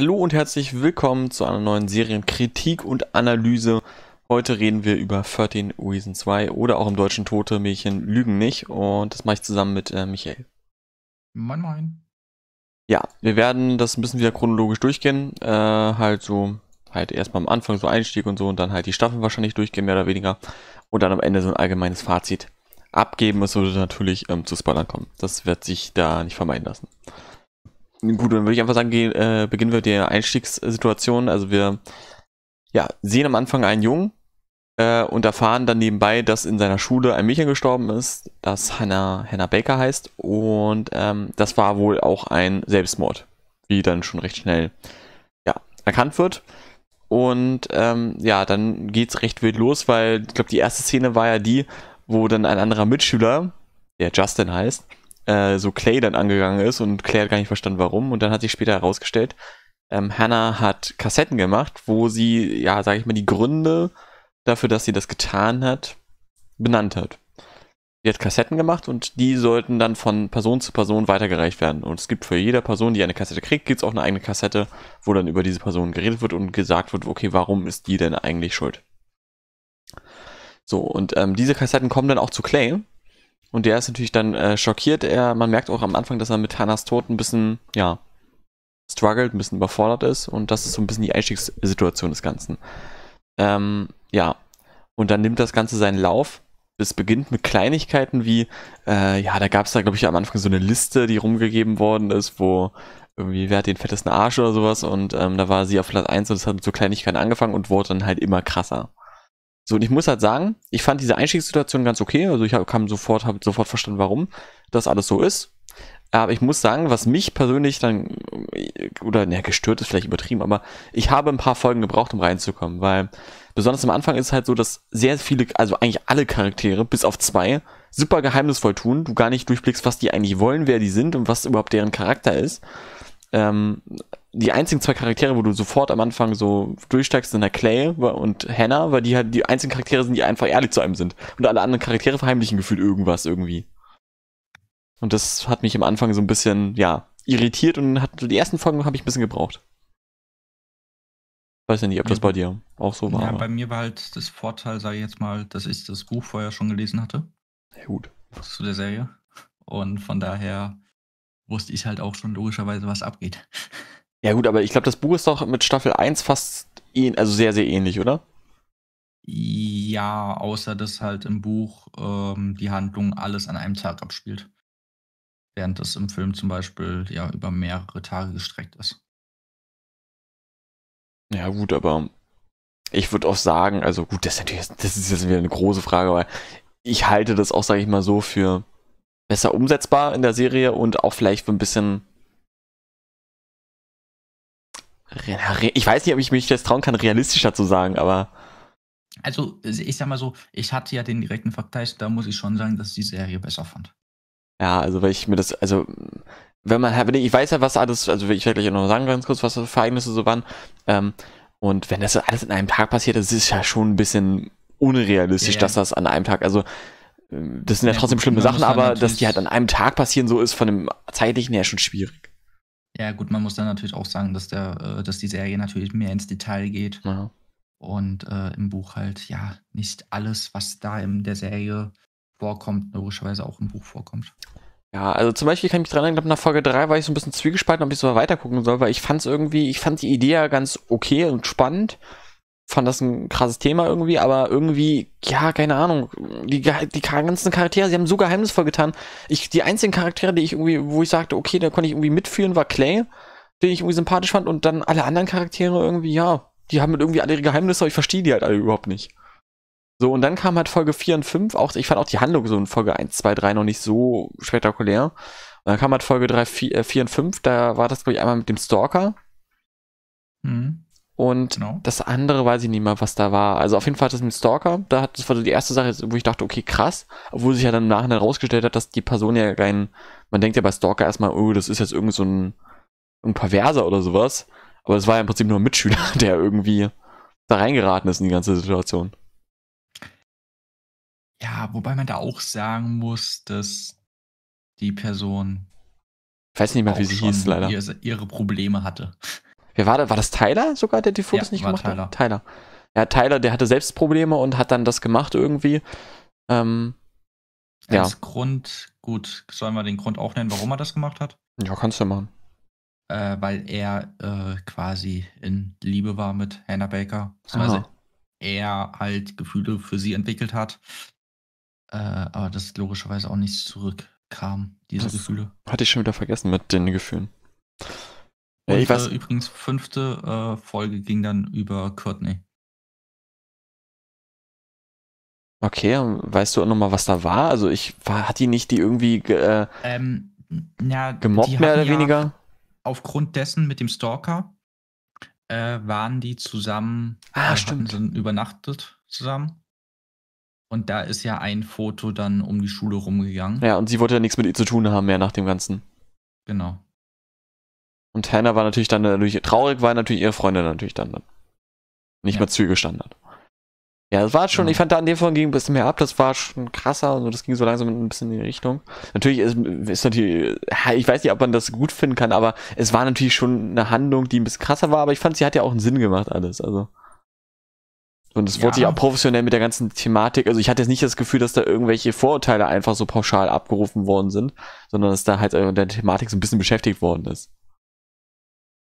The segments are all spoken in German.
Hallo und herzlich willkommen zu einer neuen Serienkritik und Analyse. Heute reden wir über 13 Reasons 2 oder auch im deutschen Tote Mädchen lügen nicht und das mache ich zusammen mit äh, Michael. Moin moin. Ja, wir werden das ein bisschen wieder chronologisch durchgehen, äh, halt so halt erstmal am Anfang so Einstieg und so und dann halt die Staffel wahrscheinlich durchgehen mehr oder weniger und dann am Ende so ein allgemeines Fazit abgeben. Es würde natürlich ähm, zu Spoilern kommen. Das wird sich da nicht vermeiden lassen. Gut, dann würde ich einfach sagen, gehen, äh, beginnen wir die Einstiegssituation. Also wir ja, sehen am Anfang einen Jungen äh, und erfahren dann nebenbei, dass in seiner Schule ein Mädchen gestorben ist, das Hannah, Hannah Baker heißt. Und ähm, das war wohl auch ein Selbstmord, wie dann schon recht schnell ja, erkannt wird. Und ähm, ja, dann geht es recht wild los, weil ich glaube, die erste Szene war ja die, wo dann ein anderer Mitschüler, der Justin heißt, äh, so Clay dann angegangen ist und Clay hat gar nicht verstanden, warum. Und dann hat sich später herausgestellt, ähm, Hannah hat Kassetten gemacht, wo sie, ja, sag ich mal, die Gründe dafür, dass sie das getan hat, benannt hat. Sie hat Kassetten gemacht und die sollten dann von Person zu Person weitergereicht werden. Und es gibt für jede Person, die eine Kassette kriegt, gibt es auch eine eigene Kassette, wo dann über diese Person geredet wird und gesagt wird, okay, warum ist die denn eigentlich schuld? So, und ähm, diese Kassetten kommen dann auch zu Clay und der ist natürlich dann äh, schockiert. Er, man merkt auch am Anfang, dass er mit Hannas Tod ein bisschen, ja, struggelt, ein bisschen überfordert ist. Und das ist so ein bisschen die Einstiegssituation des Ganzen. Ähm, ja. Und dann nimmt das Ganze seinen Lauf. Es beginnt mit Kleinigkeiten wie, äh, ja, da gab es da, glaube ich, am Anfang so eine Liste, die rumgegeben worden ist, wo irgendwie, wer hat den fettesten Arsch oder sowas und ähm, da war sie auf Platz 1 und es hat mit so Kleinigkeiten angefangen und wurde dann halt immer krasser. So, und ich muss halt sagen, ich fand diese Einstiegssituation ganz okay. Also ich hab, kam sofort, habe sofort verstanden, warum das alles so ist. Aber ich muss sagen, was mich persönlich dann, oder naja, gestört ist vielleicht übertrieben, aber ich habe ein paar Folgen gebraucht, um reinzukommen, weil besonders am Anfang ist halt so, dass sehr viele, also eigentlich alle Charaktere, bis auf zwei, super geheimnisvoll tun, du gar nicht durchblickst, was die eigentlich wollen, wer die sind und was überhaupt deren Charakter ist. Ähm, die einzigen zwei Charaktere, wo du sofort am Anfang so durchsteigst, sind der halt Clay und Hannah, weil die halt die einzigen Charaktere sind, die einfach ehrlich zu einem sind. Und alle anderen Charaktere verheimlichen gefühlt irgendwas irgendwie. Und das hat mich am Anfang so ein bisschen, ja, irritiert und hat, die ersten Folgen habe ich ein bisschen gebraucht. Weiß ja nicht, ob das bei dir auch so war. Ja, bei mir war halt das Vorteil, sage ich jetzt mal, dass ich das Buch vorher schon gelesen hatte. Ja, gut. Zu der Serie. Und von daher wusste ich halt auch schon logischerweise, was abgeht. Ja gut, aber ich glaube, das Buch ist doch mit Staffel 1 fast, also sehr, sehr ähnlich, oder? Ja, außer dass halt im Buch ähm, die Handlung alles an einem Tag abspielt. Während das im Film zum Beispiel ja über mehrere Tage gestreckt ist. Ja, gut, aber ich würde auch sagen, also gut, das ist natürlich, das ist jetzt wieder eine große Frage, weil ich halte das auch, sage ich mal, so für besser umsetzbar in der Serie und auch vielleicht für ein bisschen ich weiß nicht, ob ich mich das trauen kann, realistischer zu sagen, aber. Also, ich sag mal so, ich hatte ja den direkten Vergleich, da muss ich schon sagen, dass ich die Serie besser fand. Ja, also, weil ich mir das, also, wenn man, wenn ich, ich weiß ja, was alles, also, ich werde gleich auch noch sagen, ganz kurz, was für Ereignisse so waren. Ähm, und wenn das alles in einem Tag passiert, das ist ja schon ein bisschen unrealistisch, yeah. dass das an einem Tag, also, das sind ja, ja trotzdem schlimme Sachen, halt aber dass die halt an einem Tag passieren, so ist von dem zeitlichen her schon schwierig. Ja, gut, man muss dann natürlich auch sagen, dass der, äh, dass die Serie natürlich mehr ins Detail geht. Ja. Und äh, im Buch halt, ja, nicht alles, was da in der Serie vorkommt, logischerweise auch im Buch vorkommt. Ja, also zum Beispiel kann ich mich dran erinnern, nach Folge 3 war ich so ein bisschen zwiegespalten, ob ich so weiter gucken soll, weil ich fand es irgendwie, ich fand die Idee ja ganz okay und spannend, fand das ein krasses Thema irgendwie, aber irgendwie, ja, keine Ahnung, die, die ganzen Charaktere, sie haben so geheimnisvoll getan. Ich, die einzigen Charaktere, die ich irgendwie, wo ich sagte, okay, da konnte ich irgendwie mitfühlen, war Clay, den ich irgendwie sympathisch fand und dann alle anderen Charaktere irgendwie, ja, die haben mit halt irgendwie alle ihre Geheimnisse, aber ich verstehe die halt alle überhaupt nicht. So, und dann kam halt Folge 4 und 5, auch, ich fand auch die Handlung so in Folge 1, 2, 3 noch nicht so spektakulär. Und dann kam halt Folge 3, 4, äh, 4 und 5, da war das, glaube ich, einmal mit dem Stalker. Mhm und genau. das andere weiß ich nicht mehr, was da war. Also auf jeden Fall hat das mit Stalker, da hat, das war so die erste Sache, wo ich dachte, okay, krass, obwohl sich ja dann nachher herausgestellt hat, dass die Person ja kein, man denkt ja bei Stalker erstmal, oh, das ist jetzt irgend so ein, ein Perverser oder sowas. Aber es war ja im Prinzip nur ein Mitschüler, der irgendwie da reingeraten ist in die ganze Situation. Ja, wobei man da auch sagen muss, dass die Person. Ich weiß nicht mehr, wie sie hieß, leider. Ihre, ihre Probleme hatte. Wer war da? War das Tyler sogar, der die Fotos ja, nicht gemacht Tyler. hat? Tyler. Ja, Tyler, der hatte selbst Probleme und hat dann das gemacht irgendwie. Ähm, ja. Grund, gut, sollen wir den Grund auch nennen, warum er das gemacht hat? Ja, kannst du machen. Äh, weil er äh, quasi in Liebe war mit Hannah Baker. Beziehungsweise er halt Gefühle für sie entwickelt hat. Äh, aber das logischerweise auch nicht zurückkam, diese das Gefühle. Hatte ich schon wieder vergessen mit den Gefühlen. Äh, und ich äh, weiß. Äh, übrigens, fünfte äh, Folge ging dann über Courtney. Okay, weißt du auch nochmal, was da war? Also ich war, hat die nicht die irgendwie äh, ähm, ja, gemobbt mehr oder ja weniger? Aufgrund dessen mit dem Stalker äh, waren die zusammen, ah, äh, stimmt. sind übernachtet zusammen. Und da ist ja ein Foto dann um die Schule rumgegangen. Ja, und sie wollte ja nichts mit ihr zu tun haben mehr nach dem Ganzen. Genau. Und Hannah war natürlich dann natürlich traurig, weil natürlich ihre Freundin natürlich dann, dann nicht ja. mehr zugestanden hat. Ja, das war schon, ja. Mhm. ich fand da an dem Fall ging ein bisschen mehr ab, das war schon krasser und das ging so langsam ein bisschen in die Richtung. Natürlich ist, ist natürlich, ich weiß nicht, ob man das gut finden kann, aber es war natürlich schon eine Handlung, die ein bisschen krasser war, aber ich fand, sie hat ja auch einen Sinn gemacht, alles, also. Und es ja. wurde ja auch professionell mit der ganzen Thematik, also ich hatte jetzt nicht das Gefühl, dass da irgendwelche Vorurteile einfach so pauschal abgerufen worden sind, sondern dass da halt mit äh, der Thematik so ein bisschen beschäftigt worden ist.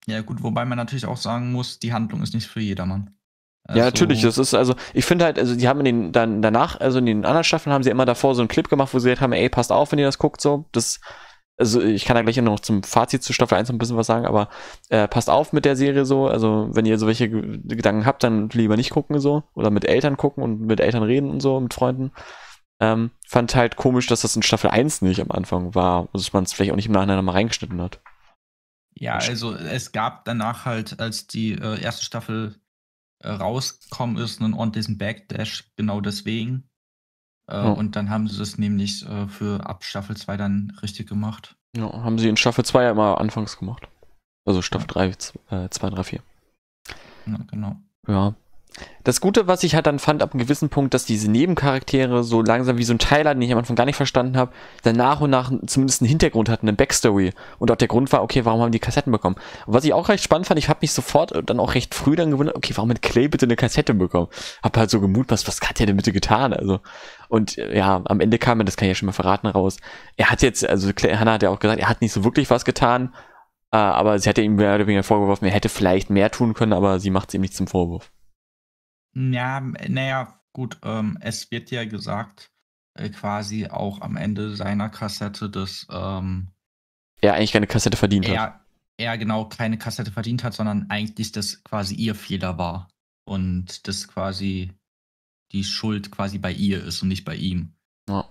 Ja, gut, wobei man natürlich auch sagen muss, die Handlung ist nicht für jedermann. Also ja, natürlich. Das ist also, ich finde halt, also die haben in den dann danach, also in den anderen Staffeln haben sie immer davor so einen Clip gemacht, wo sie halt haben, ey, passt auf, wenn ihr das guckt, so. Das, also ich kann da gleich noch zum Fazit zu Staffel 1 ein bisschen was sagen, aber äh, passt auf mit der Serie so. Also, wenn ihr so welche Gedanken habt, dann lieber nicht gucken so. Oder mit Eltern gucken und mit Eltern reden und so, mit Freunden. Ähm, fand halt komisch, dass das in Staffel 1 nicht am Anfang war und dass man es vielleicht auch nicht im Nachhinein nochmal reingeschnitten hat. Ja, also es gab danach halt, als die äh, erste Staffel äh, rausgekommen ist, einen ordentlichen Backdash, genau deswegen. Äh, ja. Und dann haben sie das nämlich äh, für ab Staffel 2 dann richtig gemacht. Ja, haben sie in Staffel 2 ja immer anfangs gemacht. Also Staffel 3, 2, 3, 4. genau. Ja, das Gute, was ich halt dann fand ab einem gewissen Punkt, dass diese Nebencharaktere so langsam wie so ein Teil, hatten, den ich am Anfang gar nicht verstanden habe, dann nach und nach zumindest einen Hintergrund hatten, eine Backstory. Und auch der Grund war, okay, warum haben die Kassetten bekommen? Und was ich auch recht spannend fand, ich habe mich sofort dann auch recht früh dann gewundert, okay, warum hat Clay bitte eine Kassette bekommen? Hab halt so gemut, was, was hat der denn bitte getan? Also, und äh, ja, am Ende kam mir, das kann ich ja schon mal verraten, raus. Er hat jetzt, also Clay, Hannah hat ja auch gesagt, er hat nicht so wirklich was getan, äh, aber sie hat ja ihm mehr oder weniger vorgeworfen, er hätte vielleicht mehr tun können, aber sie macht es ihm nicht zum Vorwurf. Ja, naja, gut, ähm, es wird ja gesagt, äh, quasi auch am Ende seiner Kassette, dass ähm, er eigentlich keine Kassette verdient er, hat. Er genau keine Kassette verdient hat, sondern eigentlich das quasi ihr Fehler war. Und das quasi die Schuld quasi bei ihr ist und nicht bei ihm. Ja.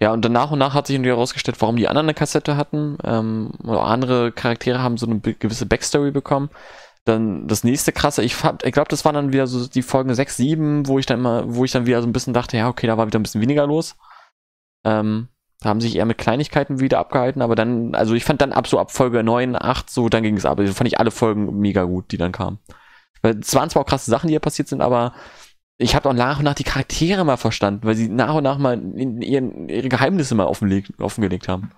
Ja, und dann nach und nach hat sich irgendwie herausgestellt, warum die anderen eine Kassette hatten. Ähm, oder andere Charaktere haben so eine gewisse Backstory bekommen. Dann das nächste krasse, ich, ich glaube, das waren dann wieder so die Folgen 6, 7, wo ich dann immer, wo ich dann wieder so ein bisschen dachte, ja, okay, da war wieder ein bisschen weniger los. Ähm, da haben sich eher mit Kleinigkeiten wieder abgehalten, aber dann, also ich fand dann ab so ab Folge 9, 8, so, dann ging es ab. Also fand ich alle Folgen mega gut, die dann kamen. Weil es waren zwar auch krasse Sachen, die hier passiert sind, aber ich habe auch nach und nach die Charaktere mal verstanden, weil sie nach und nach mal ihren, ihre Geheimnisse mal offengelegt, offengelegt haben.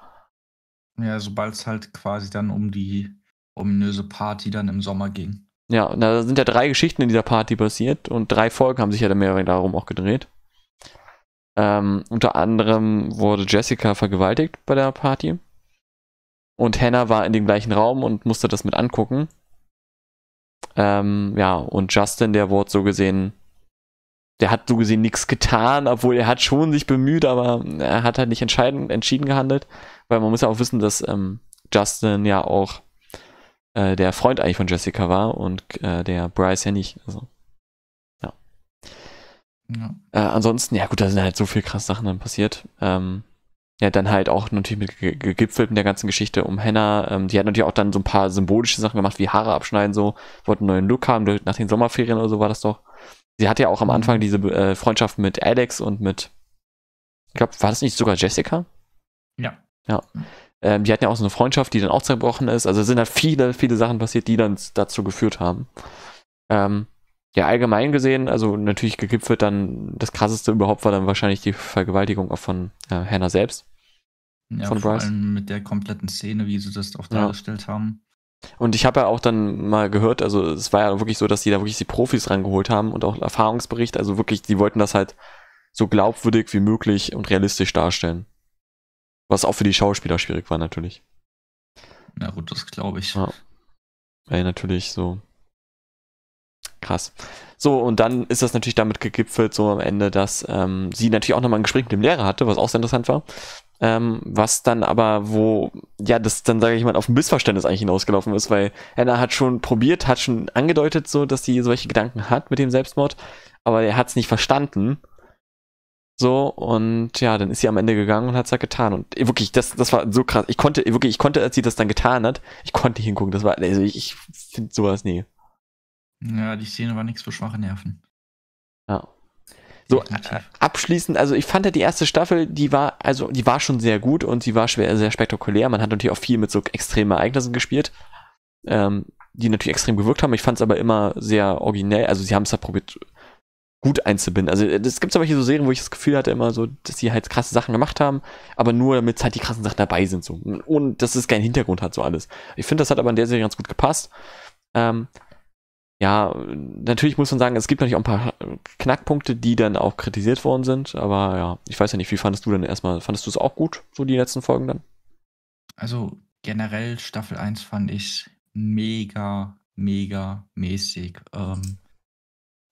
Ja, sobald es halt quasi dann um die ominöse Party dann im Sommer ging. Ja, da sind ja drei Geschichten in dieser Party passiert und drei Folgen haben sich ja dann mehr darum auch gedreht. Ähm, unter anderem wurde Jessica vergewaltigt bei der Party. Und Hannah war in dem gleichen Raum und musste das mit angucken. Ähm, ja, und Justin, der wurde so gesehen, der hat so gesehen nichts getan, obwohl er hat schon sich bemüht, aber er hat halt nicht entscheidend, entschieden gehandelt. Weil man muss ja auch wissen, dass ähm, Justin ja auch äh, der Freund eigentlich von Jessica war und äh, der Bryce ja nicht. Also, ja. ja. Äh, ansonsten, ja gut, da sind halt so viel krass Sachen dann passiert. Ähm, ja, dann halt auch natürlich mit gegipfelt mit der ganzen Geschichte um Hannah. Ähm, die hat natürlich auch dann so ein paar symbolische Sachen gemacht, wie Haare abschneiden, so, wollten einen neuen Look haben, nach den Sommerferien oder so war das doch. Sie hatte ja auch am mhm. Anfang diese äh, Freundschaft mit Alex und mit, ich glaube, war das nicht sogar Jessica? Ja. Ja. Mhm. Ähm, die hatten ja auch so eine Freundschaft, die dann auch zerbrochen ist. Also sind da halt viele, viele Sachen passiert, die dann dazu geführt haben. Ähm, ja, allgemein gesehen, also natürlich gekippt dann, das krasseste überhaupt war dann wahrscheinlich die Vergewaltigung auch von äh, Hannah selbst. Ja, von vor Bryce. allem mit der kompletten Szene, wie sie das auch dargestellt haben. Und ich habe ja auch dann mal gehört, also es war ja wirklich so, dass die da wirklich die Profis rangeholt haben und auch Erfahrungsbericht, also wirklich, die wollten das halt so glaubwürdig wie möglich und realistisch darstellen. Was auch für die Schauspieler schwierig war, natürlich. Na gut, das glaube ich. Ja. Ey, natürlich so. Krass. So, und dann ist das natürlich damit gegipfelt, so am Ende, dass ähm, sie natürlich auch nochmal ein Gespräch mit dem Lehrer hatte, was auch sehr interessant war. Ähm, was dann aber, wo, ja, das dann, sage ich mal, auf ein Missverständnis eigentlich hinausgelaufen ist, weil Anna hat schon probiert, hat schon angedeutet, so, dass sie solche Gedanken hat mit dem Selbstmord, aber er hat es nicht verstanden so, und ja, dann ist sie am Ende gegangen und hat es halt getan. Und eh, wirklich, das, das war so krass. Ich konnte, eh, wirklich, ich konnte, als sie das dann getan hat, ich konnte hingucken. Das war, also ich, ich finde sowas nie. Ja, die Szene war nichts für schwache Nerven. Ja. So, abschließend, also ich fand ja die erste Staffel, die war, also die war schon sehr gut und sie war schwer, sehr spektakulär. Man hat natürlich auch viel mit so extremen Ereignissen gespielt, ähm, die natürlich extrem gewirkt haben. Ich fand es aber immer sehr originell. Also sie haben es da halt probiert, gut einzubinden. Also es gibt zum Beispiel so Serien, wo ich das Gefühl hatte immer so, dass sie halt krasse Sachen gemacht haben, aber nur damit halt die krassen Sachen dabei sind so. Und dass es keinen Hintergrund hat so alles. Ich finde, das hat aber in der Serie ganz gut gepasst. Ähm, ja, natürlich muss man sagen, es gibt natürlich auch ein paar Knackpunkte, die dann auch kritisiert worden sind, aber ja, ich weiß ja nicht, wie fandest du denn erstmal, fandest du es auch gut, so die letzten Folgen dann? Also generell Staffel 1 fand ich mega, mega mäßig. Ähm,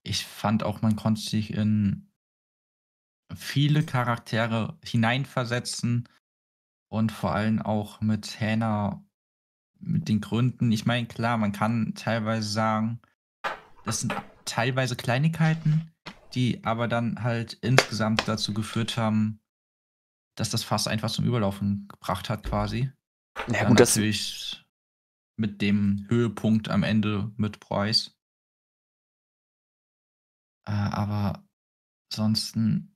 ich fand auch, man konnte sich in viele Charaktere hineinversetzen und vor allem auch mit Hannah, mit den Gründen. Ich meine, klar, man kann teilweise sagen, das sind teilweise Kleinigkeiten, die aber dann halt insgesamt dazu geführt haben, dass das Fass einfach zum Überlaufen gebracht hat, quasi. Ja, gut, natürlich mit dem Höhepunkt am Ende mit Price. Äh, aber ansonsten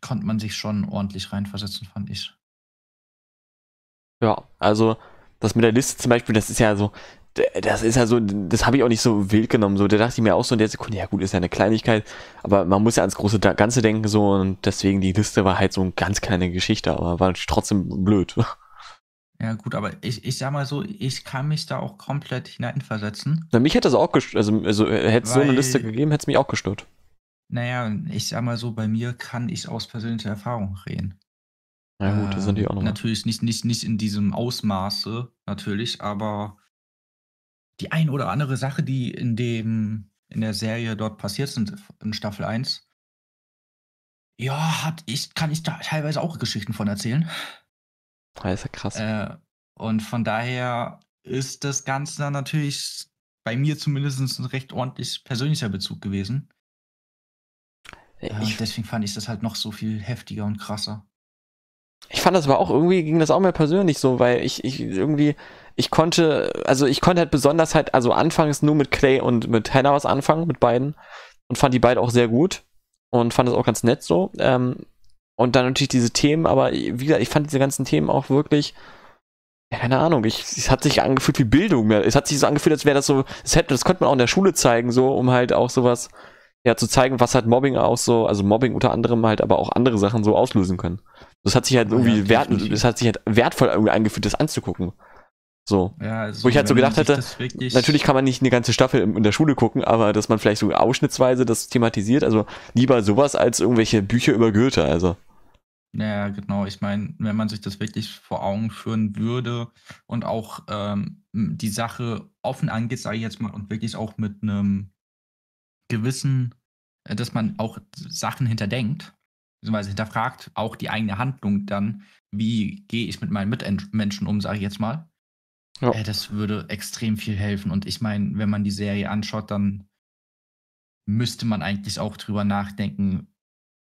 konnte man sich schon ordentlich reinversetzen, fand ich. Ja, also das mit der Liste zum Beispiel, das ist ja so, das ist ja so, das habe ich auch nicht so wild genommen. So, da dachte ich mir auch so in der Sekunde, ja gut, ist ja eine Kleinigkeit, aber man muss ja ans große Ganze denken so und deswegen die Liste war halt so eine ganz kleine Geschichte, aber war trotzdem blöd. Ja, gut, aber ich, ich sag mal so, ich kann mich da auch komplett hineinversetzen. Na, mich hätte es auch gestört. Also, also äh, hätte es so eine Liste gegeben, hätte es mich auch gestört. Naja, ich sag mal so, bei mir kann ich aus persönlicher Erfahrung reden. Na ja, gut, das sind die auch noch. natürlich nicht, nicht, nicht in diesem Ausmaße, natürlich, aber die ein oder andere Sache, die in dem, in der Serie dort passiert sind, in Staffel 1, ja, hat ich, kann ich da teilweise auch Geschichten von erzählen. Das ist ja krass. Äh, und von daher ist das Ganze dann natürlich bei mir zumindest ein recht ordentlich persönlicher Bezug gewesen. Äh, ich, äh, deswegen fand ich das halt noch so viel heftiger und krasser. Ich fand das aber auch irgendwie ging das auch mehr persönlich so, weil ich, ich irgendwie, ich konnte, also ich konnte halt besonders halt, also anfangs nur mit Clay und mit Hannah was anfangen, mit beiden. Und fand die beiden auch sehr gut. Und fand das auch ganz nett so. Ähm, und dann natürlich diese Themen, aber wie gesagt, ich fand diese ganzen Themen auch wirklich, ja, keine Ahnung, ich, es hat sich angefühlt wie Bildung. Es hat sich so angefühlt, als wäre das so, das, hätte, das könnte man auch in der Schule zeigen, so, um halt auch sowas, ja, zu zeigen, was halt Mobbing auch so, also Mobbing unter anderem halt, aber auch andere Sachen so auslösen können. Das hat sich halt irgendwie ja, wert, das hat sich halt wertvoll irgendwie angefühlt, das anzugucken. So. Ja, also Wo ich halt so gedacht hätte, natürlich kann man nicht eine ganze Staffel in der Schule gucken, aber dass man vielleicht so ausschnittsweise das thematisiert, also lieber sowas als irgendwelche Bücher über Goethe, also. Ja, genau. Ich meine, wenn man sich das wirklich vor Augen führen würde und auch ähm, die Sache offen angeht, sage ich jetzt mal, und wirklich auch mit einem gewissen, äh, dass man auch Sachen hinterdenkt, beziehungsweise hinterfragt, auch die eigene Handlung dann, wie gehe ich mit meinen Mitmenschen um, sage ich jetzt mal. Ja. Äh, das würde extrem viel helfen. Und ich meine, wenn man die Serie anschaut, dann müsste man eigentlich auch drüber nachdenken,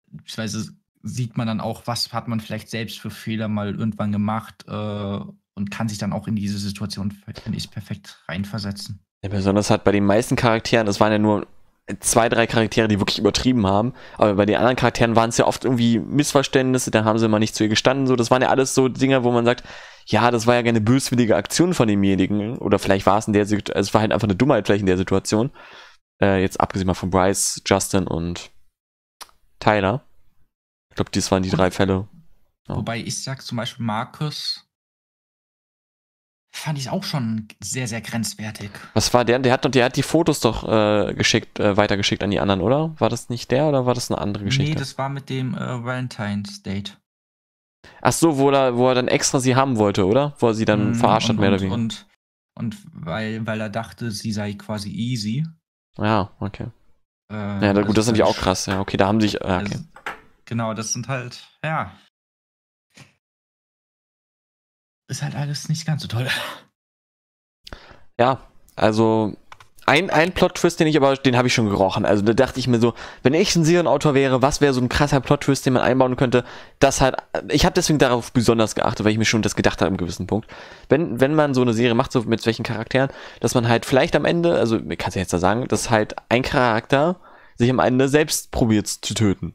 beziehungsweise sieht man dann auch, was hat man vielleicht selbst für Fehler mal irgendwann gemacht äh, und kann sich dann auch in diese Situation, finde ich, perfekt reinversetzen. Ja, besonders hat bei den meisten Charakteren, es waren ja nur zwei, drei Charaktere, die wirklich übertrieben haben, aber bei den anderen Charakteren waren es ja oft irgendwie Missverständnisse, dann haben sie mal nicht zu ihr gestanden, so, das waren ja alles so Dinge, wo man sagt, ja, das war ja keine böswillige Aktion von demjenigen, oder vielleicht war es in der Situation, also es war halt einfach eine Dummheit vielleicht in der Situation, äh, jetzt abgesehen mal von Bryce, Justin und Tyler. Ich glaube, dies waren die drei Fälle. Ja. Wobei ich sag zum Beispiel Markus fand ich auch schon sehr, sehr grenzwertig. Was war der? Der hat, der hat die Fotos doch äh, geschickt, äh, weitergeschickt an die anderen, oder? War das nicht der oder war das eine andere Geschichte? Nee, das war mit dem äh, Valentine's Date. Ach so, wo er, wo er dann extra sie haben wollte, oder? Wo er sie dann mm, verarscht hat, mehr oder weniger. Und, und weil, weil er dachte, sie sei quasi easy. Ah, äh, ja, okay. ja, gut, also das ist natürlich auch krass. Ja, okay, da haben sich. Ah, also okay. Also, Genau, das sind halt, ja. Ist halt alles nicht ganz so toll. Ja, also ein, ein Plot-Twist, den ich aber, den habe ich schon gerochen. Also da dachte ich mir so, wenn ich ein Serienautor wäre, was wäre so ein krasser Plot-Twist, den man einbauen könnte? Das halt, ich habe deswegen darauf besonders geachtet, weil ich mir schon das gedacht habe im gewissen Punkt. Wenn, wenn man so eine Serie macht, so mit welchen Charakteren, dass man halt vielleicht am Ende, also ich kann es ja jetzt da sagen, dass halt ein Charakter sich am Ende selbst probiert zu töten.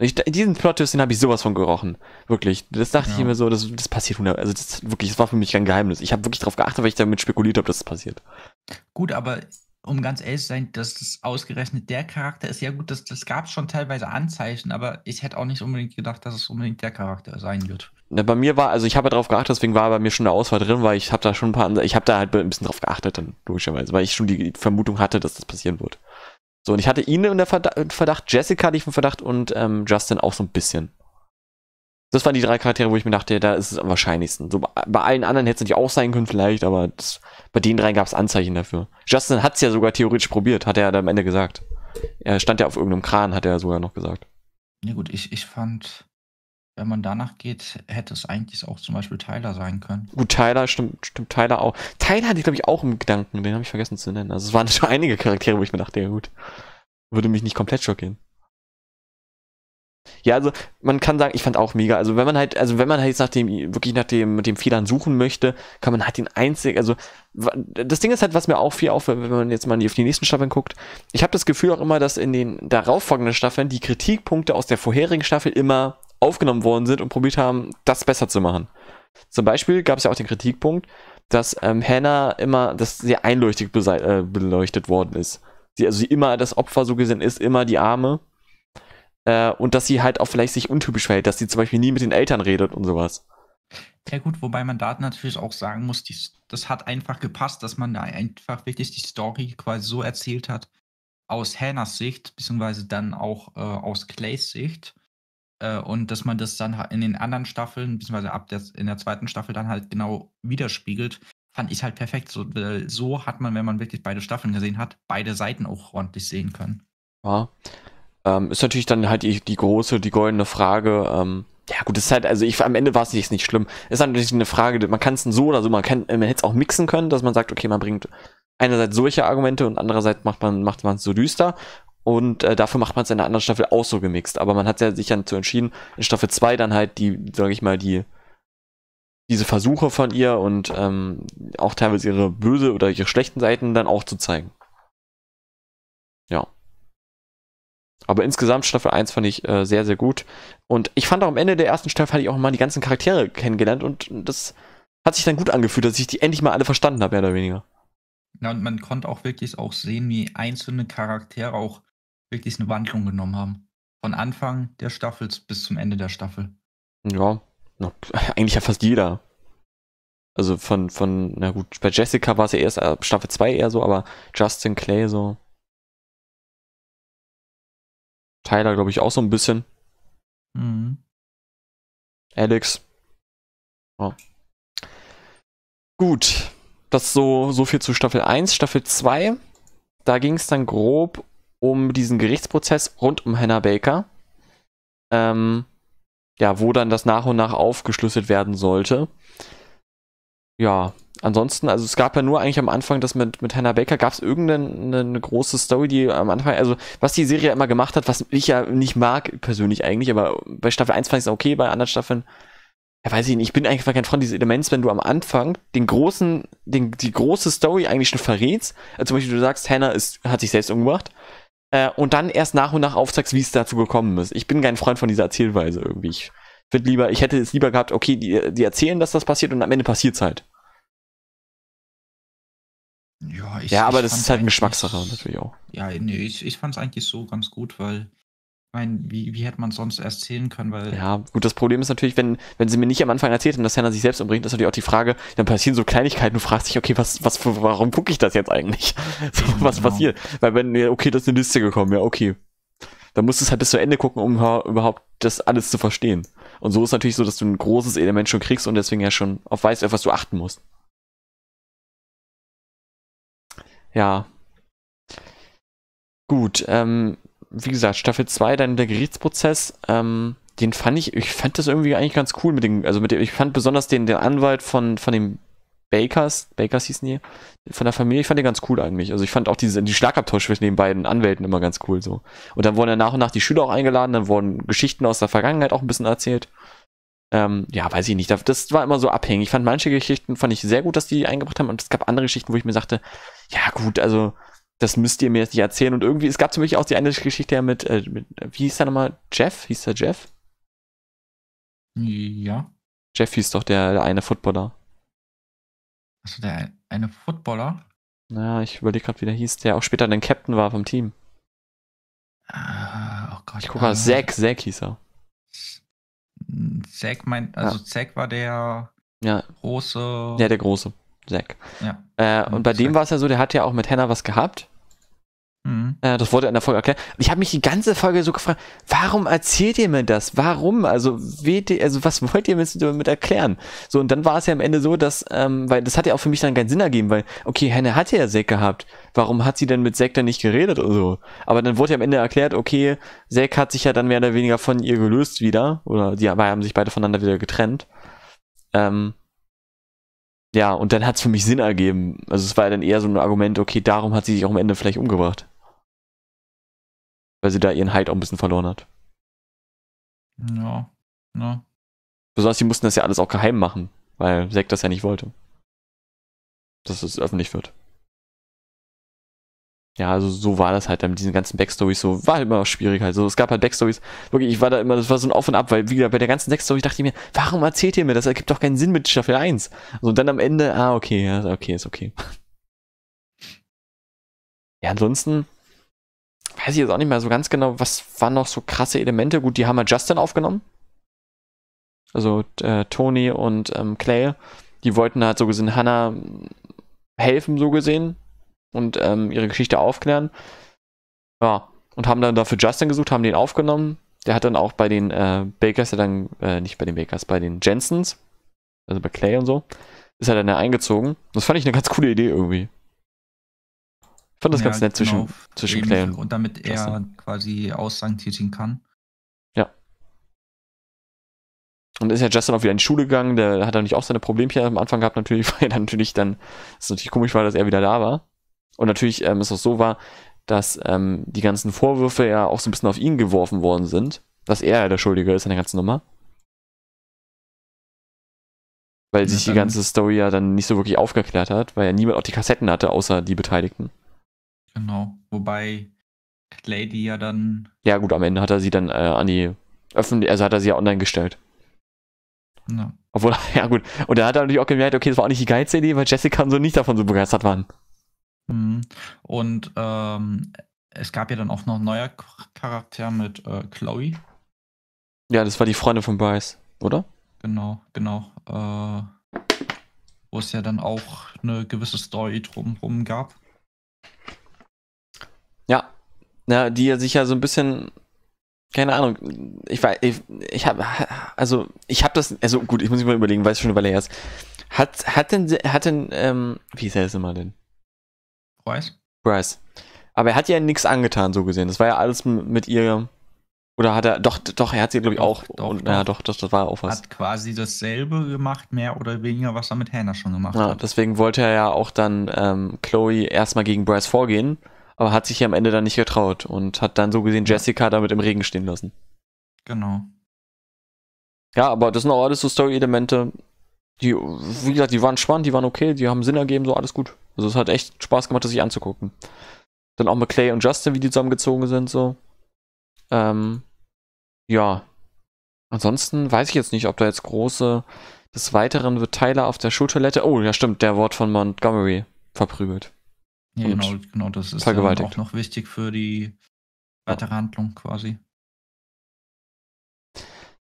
Ich, diesen Plot-Twist, den habe ich sowas von gerochen. Wirklich. Das dachte ja. ich immer so, das, das passiert 100. Also das, wirklich, das war für mich kein Geheimnis. Ich habe wirklich darauf geachtet, weil ich damit spekuliert habe, dass es das passiert. Gut, aber um ganz ehrlich zu sein, dass das ausgerechnet der Charakter ist, ja gut, das, das gab schon teilweise Anzeichen, aber ich hätte auch nicht unbedingt gedacht, dass es unbedingt der Charakter sein wird. Na, bei mir war, also ich habe ja darauf geachtet, deswegen war bei mir schon eine Auswahl drin, weil ich habe da schon ein paar, ich habe da halt ein bisschen drauf geachtet dann, logischerweise, weil ich schon die Vermutung hatte, dass das passieren wird. So, und ich hatte ihn in der äh, Verdacht, Jessica hatte ich im Verdacht und ähm, Justin auch so ein bisschen. Das waren die drei Charaktere, wo ich mir dachte, da ist es am wahrscheinlichsten. So, bei allen anderen hätte es nicht auch sein können, vielleicht, aber das, bei den drei gab es Anzeichen dafür. Justin hat es ja sogar theoretisch probiert, hat er ja am Ende gesagt. Er stand ja auf irgendeinem Kran, hat er sogar noch gesagt. Ja gut, ich, ich fand wenn man danach geht, hätte es eigentlich auch zum Beispiel Tyler sein können. Gut, Tyler, stimmt, stimmt Tyler auch. Tyler hatte ich, glaube ich, auch im Gedanken, den habe ich vergessen zu nennen. Also es waren schon einige Charaktere, wo ich mir dachte, ja gut, würde mich nicht komplett schockieren. Ja, also man kann sagen, ich fand auch mega. Also wenn man halt, also wenn man halt jetzt nach dem, wirklich nach dem, mit dem Fehlern suchen möchte, kann man halt den einzigen, also das Ding ist halt, was mir auch viel auffällt, wenn man jetzt mal auf die nächsten Staffeln guckt. Ich habe das Gefühl auch immer, dass in den darauffolgenden Staffeln die Kritikpunkte aus der vorherigen Staffel immer aufgenommen worden sind und probiert haben, das besser zu machen. Zum Beispiel gab es ja auch den Kritikpunkt, dass ähm, Hannah immer, dass sehr einleuchtig äh, beleuchtet worden ist. Sie, also sie immer das Opfer so gesehen ist, immer die Arme. Äh, und dass sie halt auch vielleicht sich untypisch verhält, dass sie zum Beispiel nie mit den Eltern redet und sowas. Ja gut, wobei man da natürlich auch sagen muss, die, das hat einfach gepasst, dass man da einfach wirklich die Story quasi so erzählt hat, aus Hannahs Sicht, beziehungsweise dann auch äh, aus Clays Sicht, äh, und dass man das dann in den anderen Staffeln, beziehungsweise ab der, in der zweiten Staffel dann halt genau widerspiegelt, fand ich halt perfekt. So, so hat man, wenn man wirklich beide Staffeln gesehen hat, beide Seiten auch ordentlich sehen können. Ja. Ähm, ist natürlich dann halt die, die große, die goldene Frage, ähm, ja, gut, das ist halt, also ich, am Ende war es nicht, nicht schlimm. Ist halt natürlich eine Frage, man kann es so oder so, man man hätte es auch mixen können, dass man sagt, okay, man bringt einerseits solche Argumente und andererseits macht man, macht man es so düster. Und äh, dafür macht man es in der anderen Staffel auch so gemixt. Aber man hat ja sich dann zu entschieden, in Staffel 2 dann halt die, sage ich mal, die diese Versuche von ihr und ähm, auch teilweise ihre böse oder ihre schlechten Seiten dann auch zu zeigen. Ja. Aber insgesamt Staffel 1 fand ich äh, sehr, sehr gut. Und ich fand auch am Ende der ersten Staffel hatte ich auch mal die ganzen Charaktere kennengelernt und das hat sich dann gut angefühlt, dass ich die endlich mal alle verstanden habe, mehr oder weniger. Ja, und man konnte auch wirklich auch sehen, wie einzelne Charaktere auch wirklich eine Wandlung genommen haben. Von Anfang der Staffel bis zum Ende der Staffel. Ja, eigentlich ja fast jeder. Also von, von, na gut, bei Jessica war es ja erst äh, Staffel 2 eher so, aber Justin Clay so. Tyler, glaube ich, auch so ein bisschen. Mhm. Alex. Ja. Gut. Das so, so viel zu Staffel 1. Staffel 2. Da ging es dann grob um diesen Gerichtsprozess rund um Hannah Baker. Ähm, ja, wo dann das nach und nach aufgeschlüsselt werden sollte. Ja, ansonsten, also es gab ja nur eigentlich am Anfang das mit, mit Hannah Baker, gab es irgendeine große Story, die am Anfang, also was die Serie immer gemacht hat, was ich ja nicht mag persönlich eigentlich, aber bei Staffel 1 fand ich es okay, bei anderen Staffeln, ja weiß ich nicht, ich bin eigentlich kein Freund dieses Elements, wenn du am Anfang den großen, den, die große Story eigentlich schon verrätst, also zum Beispiel du sagst, Hannah ist, hat sich selbst umgebracht äh, und dann erst nach und nach aufzeigst, wie es dazu gekommen ist. Ich bin kein Freund von dieser Erzählweise irgendwie. Ich finde lieber, ich hätte es lieber gehabt, okay, die, die erzählen, dass das passiert und am Ende passiert es halt. Ja, ich, ja aber ich das ist halt eine Geschmackssache natürlich auch. Ja, nee, ich, ich fand es eigentlich so ganz gut, weil meine, wie, wie hätte man es sonst erzählen können? Weil ja, gut, das Problem ist natürlich, wenn, wenn sie mir nicht am Anfang erzählt haben, dass Hannah sich selbst umbringt, ist natürlich auch die Frage, dann passieren so Kleinigkeiten, du fragst dich, okay, was, was, warum gucke ich das jetzt eigentlich? So, was genau. passiert? Weil wenn, okay, das ist eine Liste gekommen, ja, okay. Dann musst du es halt bis zu Ende gucken, um überhaupt das alles zu verstehen. Und so ist natürlich so, dass du ein großes Element schon kriegst und deswegen ja schon auf weißt, auf was du achten musst. Ja. Gut, ähm, wie gesagt, Staffel 2, dann der Gerichtsprozess, ähm, den fand ich, ich fand das irgendwie eigentlich ganz cool mit dem, also mit dem, ich fand besonders den, den Anwalt von, von dem Bakers, Bakers hießen die, von der Familie, ich fand den ganz cool eigentlich. Also ich fand auch diese, die Schlagabtausch zwischen den beiden Anwälten immer ganz cool so. Und dann wurden ja nach und nach die Schüler auch eingeladen, dann wurden Geschichten aus der Vergangenheit auch ein bisschen erzählt. Ähm, ja, weiß ich nicht. Das war immer so abhängig. Ich fand manche Geschichten, fand ich sehr gut, dass die eingebracht haben. Und es gab andere Geschichten, wo ich mir sagte, ja gut, also das müsst ihr mir jetzt nicht erzählen. Und irgendwie, es gab zum Beispiel auch die eine Geschichte ja mit, äh, mit, wie hieß der nochmal? Jeff? Hieß der Jeff? Ja. Jeff hieß doch der, der eine Footballer. Achso, der eine Footballer? Naja, ich überlege gerade, wie der hieß, der auch später dann Captain war vom Team. Uh, oh Gott. Ich gucke mal, ah. Zack, Zack hieß er. Zack meint, also ja. Zack war der ja. große. Ja, der große. Zack. Ja. Äh, und bei mhm, Zack. dem war es ja so, der hat ja auch mit Hannah was gehabt. Mhm. Äh, das wurde in der Folge erklärt. ich habe mich die ganze Folge so gefragt, warum erzählt ihr mir das? Warum? Also, WT, also was wollt ihr mir damit erklären? So, und dann war es ja am Ende so, dass, ähm, weil das hat ja auch für mich dann keinen Sinn ergeben, weil, okay, Henne hatte ja Zack gehabt. Warum hat sie denn mit Zack dann nicht geredet oder so? Aber dann wurde ja am Ende erklärt, okay, Zack hat sich ja dann mehr oder weniger von ihr gelöst wieder. Oder die haben sich beide voneinander wieder getrennt. Ähm, ja, und dann hat es für mich Sinn ergeben. Also es war ja dann eher so ein Argument, okay, darum hat sie sich auch am Ende vielleicht umgebracht. Weil sie da ihren Halt auch ein bisschen verloren hat. Ja, ne. Besonders, die mussten das ja alles auch geheim machen, weil Zack das ja nicht wollte. Dass es öffentlich wird ja, also so war das halt dann mit diesen ganzen Backstories so, war halt immer schwierig halt so. Es gab halt Backstories, wirklich, ich war da immer, das war so ein Auf und Ab, weil, wie bei der ganzen Backstory dachte ich mir, warum erzählt ihr mir das? Ergibt doch keinen Sinn mit Staffel 1. Also, und dann am Ende, ah, okay, ja, okay, ist okay. Ja, ansonsten weiß ich jetzt auch nicht mehr so ganz genau, was waren noch so krasse Elemente. Gut, die haben wir halt Justin aufgenommen. Also äh, Tony und ähm, Clay, die wollten halt so gesehen Hannah helfen, so gesehen, und ähm, ihre Geschichte aufklären. Ja, und haben dann dafür Justin gesucht, haben den aufgenommen. Der hat dann auch bei den äh, Bakers, ja dann, äh, nicht bei den Bakers, bei den Jensens, also bei Clay und so, ist er dann da eingezogen. Das fand ich eine ganz coole Idee irgendwie. Ich fand das ja, ganz nett genau, zwischen, zwischen Clay und. Und damit er Justin. quasi Aussagen tätigen kann. Ja. Und ist ja Justin auch wieder in die Schule gegangen, der hat dann nicht auch seine Problemchen am Anfang gehabt, natürlich, weil er dann natürlich dann, es natürlich komisch war, dass er wieder da war. Und natürlich ähm, ist es auch so war, dass ähm, die ganzen Vorwürfe ja auch so ein bisschen auf ihn geworfen worden sind, dass er ja der Schuldige ist an der ganzen Nummer. Weil ja, sich die ganze Story ja dann nicht so wirklich aufgeklärt hat, weil ja niemand auch die Kassetten hatte, außer die Beteiligten. Genau, wobei Lady ja dann. Ja, gut, am Ende hat er sie dann äh, an die öffentlich, also hat er sie ja online gestellt. Ja. Obwohl, ja gut. Und da hat er natürlich auch gemerkt, okay, das war auch nicht die geilste Idee, weil Jessica und so nicht davon so begeistert waren. Mhm. Und ähm, es gab ja dann auch noch ein neuer Charakter mit äh, Chloe. Ja, das war die Freundin von Bryce, oder? Genau, genau. Äh, wo es ja dann auch eine gewisse Story drumherum gab. Ja. ja, die ja sich ja so ein bisschen keine Ahnung. Ich weiß, ich, ich habe, also ich habe das, also gut, ich muss mich mal überlegen, weiß schon, weil er ist. Hat, hat denn, hat denn, ähm, wie ist er jetzt immer denn? Bryce? Bryce. Aber er hat ja nichts angetan, so gesehen. Das war ja alles mit ihr. Oder hat er. Doch, doch, er hat sie, glaube ich, auch. Doch, und, doch. Ja, doch, das, das war auch was. Hat quasi dasselbe gemacht, mehr oder weniger, was er mit Hannah schon gemacht ja, hat. Deswegen wollte er ja auch dann ähm, Chloe erstmal gegen Bryce vorgehen, aber hat sich ja am Ende dann nicht getraut und hat dann so gesehen Jessica damit im Regen stehen lassen. Genau. Ja, aber das sind auch alles so Story-Elemente die, wie gesagt, die waren spannend, die waren okay, die haben Sinn ergeben, so alles gut. Also es hat echt Spaß gemacht, das sich anzugucken. Dann auch mit Clay und Justin, wie die zusammengezogen sind, so. Ähm, ja. Ansonsten weiß ich jetzt nicht, ob da jetzt große. Des Weiteren wird Tyler auf der Schultoilette. Oh, ja, stimmt, der Wort von Montgomery verprügelt. Ja, genau, genau, das ist auch noch wichtig für die weitere Handlung quasi.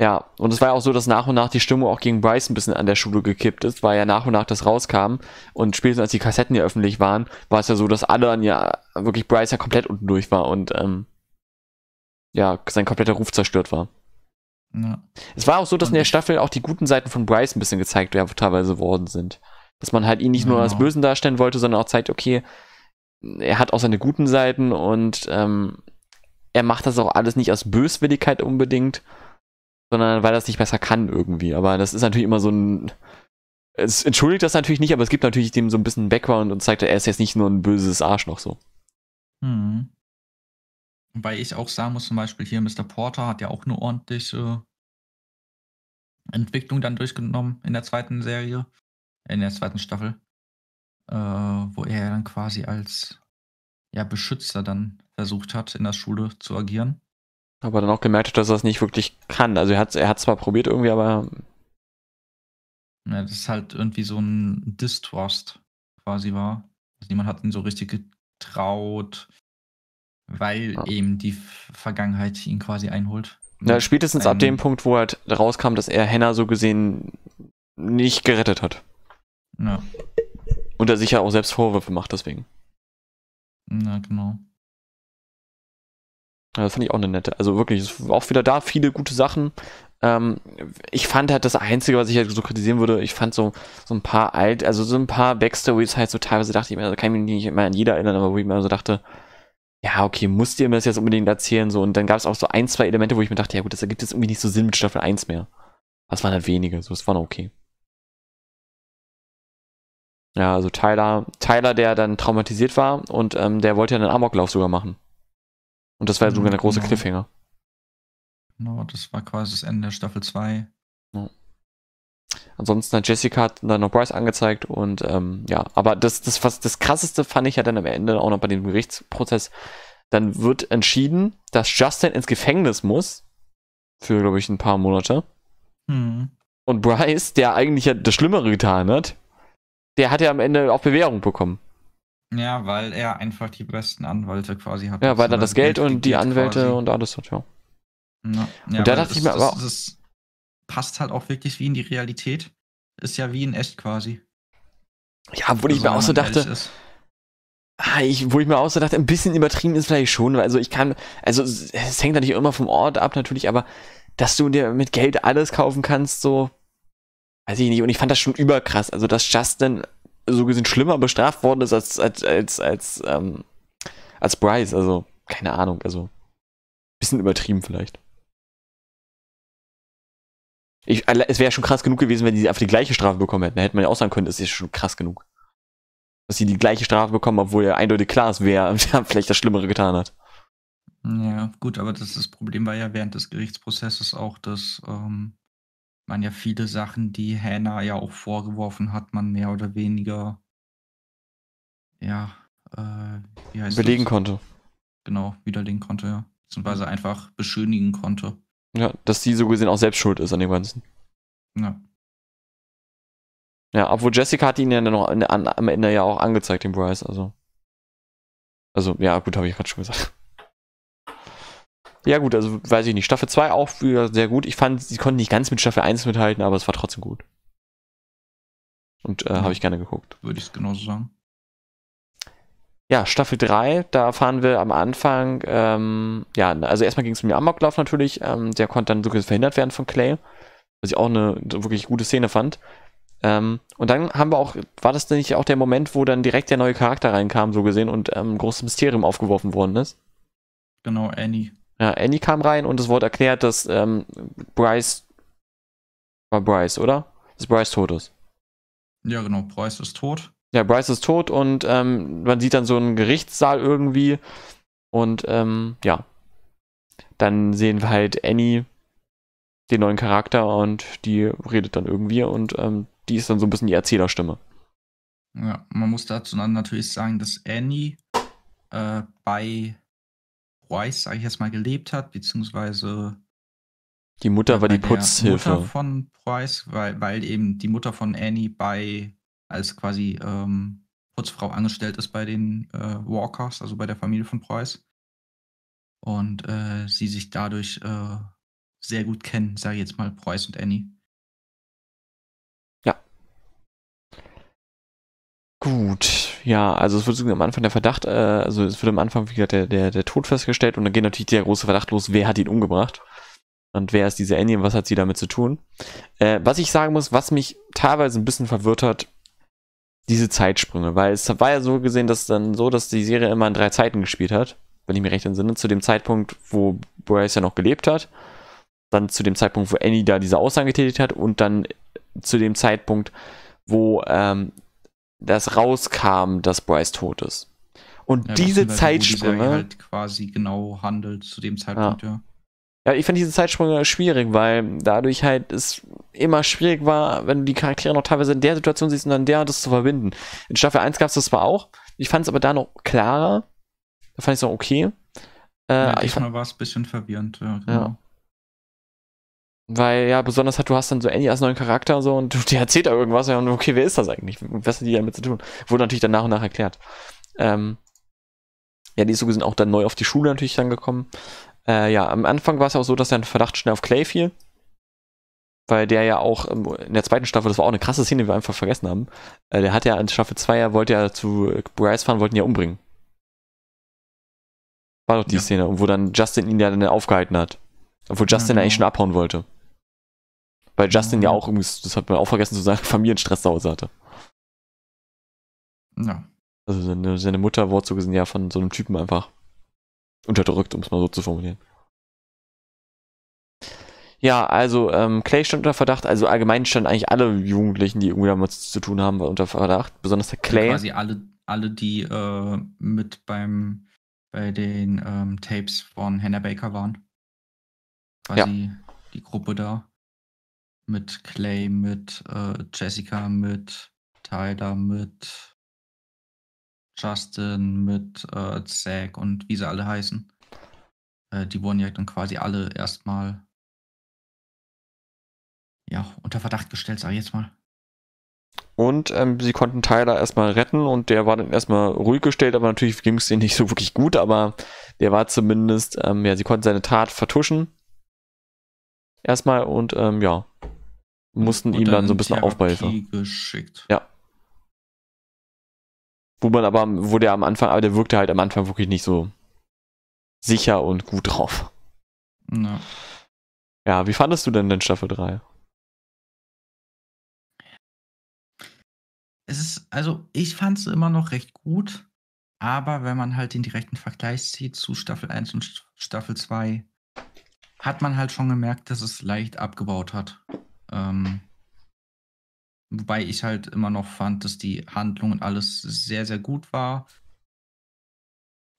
Ja, und es war ja auch so, dass nach und nach die Stimmung auch gegen Bryce ein bisschen an der Schule gekippt ist, weil ja nach und nach das rauskam und spätestens als die Kassetten ja öffentlich waren, war es ja so, dass alle dann ja wirklich Bryce ja komplett unten durch war und ähm, ja, sein kompletter Ruf zerstört war. Ja. Es war auch so, dass in der Staffel auch die guten Seiten von Bryce ein bisschen gezeigt ja, teilweise worden sind. Dass man halt ihn nicht nur als Bösen darstellen wollte, sondern auch zeigt, okay, er hat auch seine guten Seiten und ähm, er macht das auch alles nicht aus Böswilligkeit unbedingt, sondern weil er es nicht besser kann irgendwie. Aber das ist natürlich immer so ein. Es entschuldigt das natürlich nicht, aber es gibt natürlich dem so ein bisschen Background und zeigt, er ist jetzt nicht nur ein böses Arsch noch so. Hm. Weil ich auch sagen muss, zum Beispiel hier Mr. Porter hat ja auch eine ordentliche äh, Entwicklung dann durchgenommen in der zweiten Serie, in der zweiten Staffel, äh, wo er dann quasi als ja, Beschützer dann versucht hat, in der Schule zu agieren. Aber dann auch gemerkt hat, dass er es nicht wirklich kann. Also er hat er hat zwar probiert irgendwie, aber. Ja, das ist halt irgendwie so ein Distrust quasi war. Also niemand hat ihn so richtig getraut, weil ja. eben die Vergangenheit ihn quasi einholt. Na, spätestens ab dem Punkt, wo halt rauskam, dass er Henna so gesehen nicht gerettet hat. Ja. Und er sich ja auch selbst Vorwürfe macht deswegen. Na, genau. Das fand ich auch eine nette. Also wirklich, auch wieder da viele gute Sachen. Ähm, ich fand halt das Einzige, was ich halt so kritisieren würde, ich fand so, so ein paar alt, also so ein paar Backstories halt so teilweise dachte ich mir, also kann ich mich nicht immer an jeder erinnern, aber wo ich mir so dachte, ja, okay, musst ihr mir das jetzt unbedingt erzählen, so. Und dann gab es auch so ein, zwei Elemente, wo ich mir dachte, ja gut, das ergibt jetzt irgendwie nicht so Sinn mit Staffel 1 mehr. Das waren halt wenige, so, es war noch okay. Ja, also Tyler, Tyler, der dann traumatisiert war und ähm, der wollte ja einen Amoklauf sogar machen. Und das war sogar der große genau. Cliffhanger. Genau, das war quasi das Ende der Staffel 2. Ja. Ansonsten hat Jessica dann noch Bryce angezeigt und ähm, ja, aber das, das, was, das krasseste fand ich ja dann am Ende auch noch bei dem Gerichtsprozess. Dann wird entschieden, dass Justin ins Gefängnis muss. Für, glaube ich, ein paar Monate. Mhm. Und Bryce, der eigentlich ja das Schlimmere getan hat, der hat ja am Ende auch Bewährung bekommen. Ja, weil er einfach die besten Anwälte quasi hat. Ja, weil er also das Geld und die Anwälte quasi. und alles hat, ja. ja, und da dachte das, ich mir aber. Das, das passt halt auch wirklich wie in die Realität. Ist ja wie in echt quasi. Ja, wo ich also mir auch so dachte. Ah, ich, wo ich mir auch so dachte, ein bisschen übertrieben ist vielleicht schon. Also ich kann, also es hängt natürlich immer vom Ort ab, natürlich, aber dass du dir mit Geld alles kaufen kannst, so, weiß ich nicht. Und ich fand das schon überkrass. Also, dass Justin so gesehen schlimmer bestraft worden ist als, als, als, als, ähm, als Bryce. Also, keine Ahnung, also. Bisschen übertrieben vielleicht. Ich, es wäre schon krass genug gewesen, wenn die einfach die gleiche Strafe bekommen hätten. Da hätte man ja auch sagen können, das ist schon krass genug. Dass sie die gleiche Strafe bekommen, obwohl ja eindeutig klar ist, wer, wer vielleicht das Schlimmere getan hat. Ja, gut, aber das, das Problem war ja während des Gerichtsprozesses auch, dass ähm, man ja viele Sachen, die Hannah ja auch vorgeworfen hat, man mehr oder weniger ja, äh, wie heißt belegen das? konnte. Genau, widerlegen konnte, ja. Beziehungsweise einfach beschönigen konnte. Ja, dass sie so gesehen auch selbst schuld ist an dem Ganzen. Ja. Ja, obwohl Jessica hat ihn ja noch an, an, am Ende ja auch angezeigt, den Bryce, also. Also, ja, gut, habe ich gerade schon gesagt. Ja, gut, also weiß ich nicht. Staffel 2 auch wieder sehr gut. Ich fand, sie konnten nicht ganz mit Staffel 1 mithalten, aber es war trotzdem gut. Und äh, ja, habe ich gerne geguckt. Würde ich es genauso sagen. Ja, Staffel 3, da fahren wir am Anfang, ähm, ja, also erstmal ging es um den Amoklauf natürlich, ähm, der konnte dann wirklich verhindert werden von Clay, was ich auch eine wirklich gute Szene fand. Ähm, und dann haben wir auch, war das nicht auch der Moment, wo dann direkt der neue Charakter reinkam, so gesehen, und ähm, großes Mysterium aufgeworfen worden ist? Genau, Annie. Ja, Andy kam rein und es wurde erklärt, dass ähm, Bryce war Bryce, oder? Dass Bryce tot ist. Ja, genau, Bryce ist tot. Ja, Bryce ist tot und ähm, man sieht dann so einen Gerichtssaal irgendwie. Und ähm, ja. Dann sehen wir halt Annie, den neuen Charakter, und die redet dann irgendwie und ähm, die ist dann so ein bisschen die Erzählerstimme. Ja, man muss dazu dann natürlich sagen, dass Annie äh, bei Royce, sage ich jetzt mal, gelebt hat, beziehungsweise die Mutter war die Putzhilfe. Mutter von Preuß, weil, weil eben die Mutter von Annie bei als quasi ähm, Putzfrau angestellt ist bei den äh, Walkers, also bei der Familie von Preuß. Und äh, sie sich dadurch äh, sehr gut kennen, sage ich jetzt mal, Preuß und Annie. Gut, ja, also es wird am Anfang der Verdacht, äh, also es wird am Anfang, wie gesagt, der, der, der Tod festgestellt und dann geht natürlich der große Verdacht los, wer hat ihn umgebracht und wer ist diese Annie und was hat sie damit zu tun. Äh, was ich sagen muss, was mich teilweise ein bisschen verwirrt hat, diese Zeitsprünge, weil es war ja so gesehen, dass dann so, dass die Serie immer in drei Zeiten gespielt hat, wenn ich mich recht entsinne, zu dem Zeitpunkt, wo Bryce ja noch gelebt hat, dann zu dem Zeitpunkt, wo Annie da diese Aussagen getätigt hat und dann zu dem Zeitpunkt, wo ähm, das rauskam, dass Bryce tot ist. Und ja, diese Zeitsprünge. Die halt quasi genau handelt zu dem Zeitpunkt, ja. Ja, ja ich fand diese Zeitsprünge schwierig, weil dadurch halt es immer schwierig war, wenn du die Charaktere noch teilweise in der Situation siehst und dann der das zu verbinden. In Staffel 1 gab es das zwar auch, ich fand es aber da noch klarer. Da fand ich es noch okay. Äh, ja, ich fand war es ein bisschen verwirrend, ja, genau. ja. Weil ja, besonders hat du hast dann so Andy als neuen Charakter und so und du, dir erzählt da irgendwas ja, und okay, wer ist das eigentlich? Was hat die damit zu tun? Wurde natürlich dann nach und nach erklärt. Ähm, ja, die ist so gesehen auch dann neu auf die Schule natürlich dann gekommen. Äh, ja, am Anfang war es ja auch so, dass der Verdacht schnell auf Clay fiel. Weil der ja auch ähm, in der zweiten Staffel, das war auch eine krasse Szene, die wir einfach vergessen haben. Äh, der hat ja in Staffel 2 ja, wollte ja zu Bryce fahren, wollten ja umbringen. War doch die ja. Szene, wo dann Justin ihn ja dann aufgehalten hat. Obwohl Justin ja, genau. eigentlich schon abhauen wollte. Weil Justin ja, auch, übrigens, das hat man auch vergessen zu sagen, Familienstress zu Hause hatte. Ja. Also seine, seine Mutter, so gesehen ja von so einem Typen einfach unterdrückt, um es mal so zu formulieren. Ja, also ähm, Clay stand unter Verdacht, also allgemein standen eigentlich alle Jugendlichen, die irgendwie damit zu tun haben, unter Verdacht, besonders der Clay. Ja, quasi alle, alle die äh, mit beim bei den ähm, Tapes von Hannah Baker waren. Quasi ja. die Gruppe da mit Clay, mit äh, Jessica, mit Tyler, mit Justin, mit äh, Zack und wie sie alle heißen. Äh, die wurden ja dann quasi alle erstmal ja, unter Verdacht gestellt, sag ich jetzt mal. Und ähm, sie konnten Tyler erstmal retten und der war dann erstmal ruhig gestellt, aber natürlich ging es ihm nicht so wirklich gut, aber der war zumindest, ähm, ja, sie konnten seine Tat vertuschen. Erstmal und ähm, ja, mussten ihm dann so ein bisschen Therapie Geschickt. Ja. Wo man aber, wo der am Anfang, aber der wirkte halt am Anfang wirklich nicht so sicher und gut drauf. Ja. Ja, wie fandest du denn denn Staffel 3? Es ist, also ich fand es immer noch recht gut, aber wenn man halt den direkten Vergleich sieht zu Staffel 1 und Staffel 2, hat man halt schon gemerkt, dass es leicht abgebaut hat. Ähm, wobei ich halt immer noch fand, dass die Handlung und alles sehr, sehr gut war.